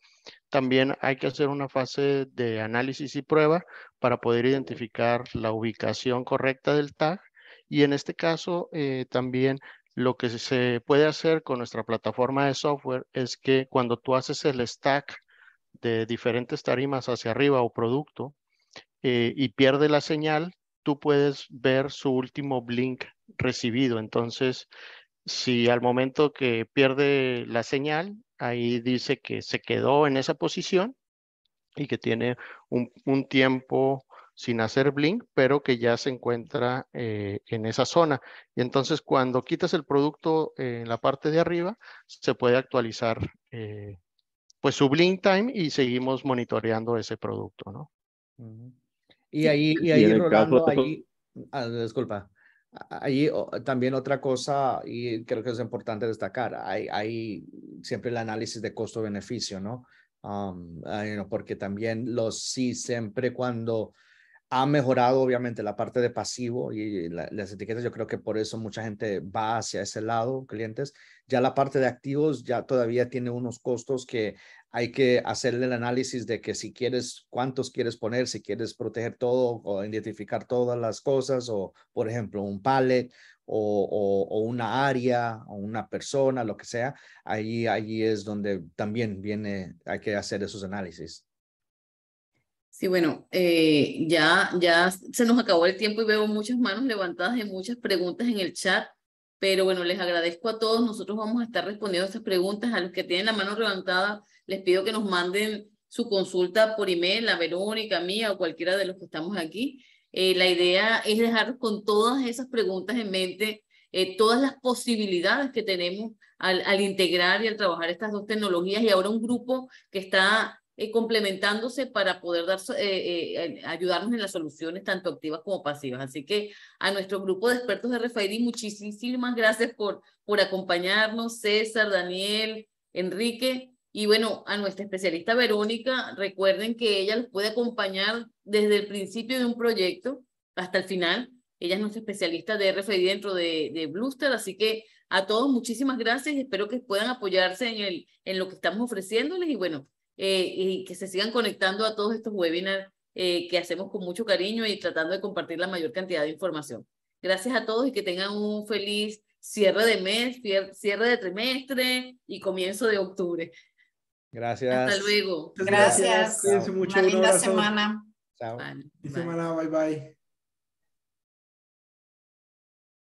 también hay que hacer una fase de análisis y prueba para poder identificar la ubicación correcta del tag. Y en este caso, eh, también lo que se puede hacer con nuestra plataforma de software es que cuando tú haces el stack de diferentes tarimas hacia arriba o producto eh, y pierde la señal, tú puedes ver su último blink recibido. Entonces, si al momento que pierde la señal, ahí dice que se quedó en esa posición y que tiene un, tiempo sin hacer blink, pero que ya se encuentra eh, en esa zona. Y entonces cuando quitas el producto eh, en la parte de arriba, se puede actualizar eh, pues su blink time y seguimos monitoreando ese producto, ¿no? Y ahí, y ahí, Rolando, ahí... Ah, disculpa. Ahí también otra cosa, y creo que es importante destacar, hay, siempre el análisis de costo-beneficio, ¿no? porque también los sí, siempre cuando ha mejorado obviamente la parte de pasivo y las etiquetas, yo creo que por eso mucha gente va hacia ese lado, clientes. Ya la parte de activos ya todavía tiene unos costos que hay que hacerle el análisis de que si quieres, cuántos quieres poner, si quieres proteger todo o identificar todas las cosas o, por ejemplo, un pallet o, una área o una persona, lo que sea. ahí es donde también viene, hay que hacer esos análisis. Sí, bueno, eh, ya, ya se nos acabó el tiempo y veo muchas manos levantadas y muchas preguntas en el chat. Pero bueno, les agradezco a todos. Nosotros vamos a estar respondiendo a estas preguntas. A los que tienen la mano levantada, les pido que nos manden su consulta por email, a Verónica, a mí, o cualquiera de los que estamos aquí. Eh, la idea es dejar con todas esas preguntas en mente, eh, todas las posibilidades que tenemos al, integrar y al trabajar estas dos tecnologías y ahora un grupo que está eh, complementándose para poder ayudarnos en las soluciones tanto activas como pasivas. Así que a nuestro grupo de expertos de RFID muchísimas gracias por, por acompañarnos, César, Daniel, Enrique. Y bueno, a nuestra especialista Verónica, recuerden que ella los puede acompañar desde el principio de un proyecto hasta el final. Ella es nuestra especialista de RFI dentro de, de Bluster, así que a todos muchísimas gracias. y Espero que puedan apoyarse en, el, en lo que estamos ofreciéndoles y bueno, eh, y que se sigan conectando a todos estos webinars eh, que hacemos con mucho cariño y tratando de compartir la mayor cantidad de información. Gracias a todos y que tengan un feliz cierre de mes, cierre de trimestre y comienzo de octubre. Gracias. Hasta luego. Gracias. Cuídense mucho. Una linda semana. Chao. Semana, bye bye.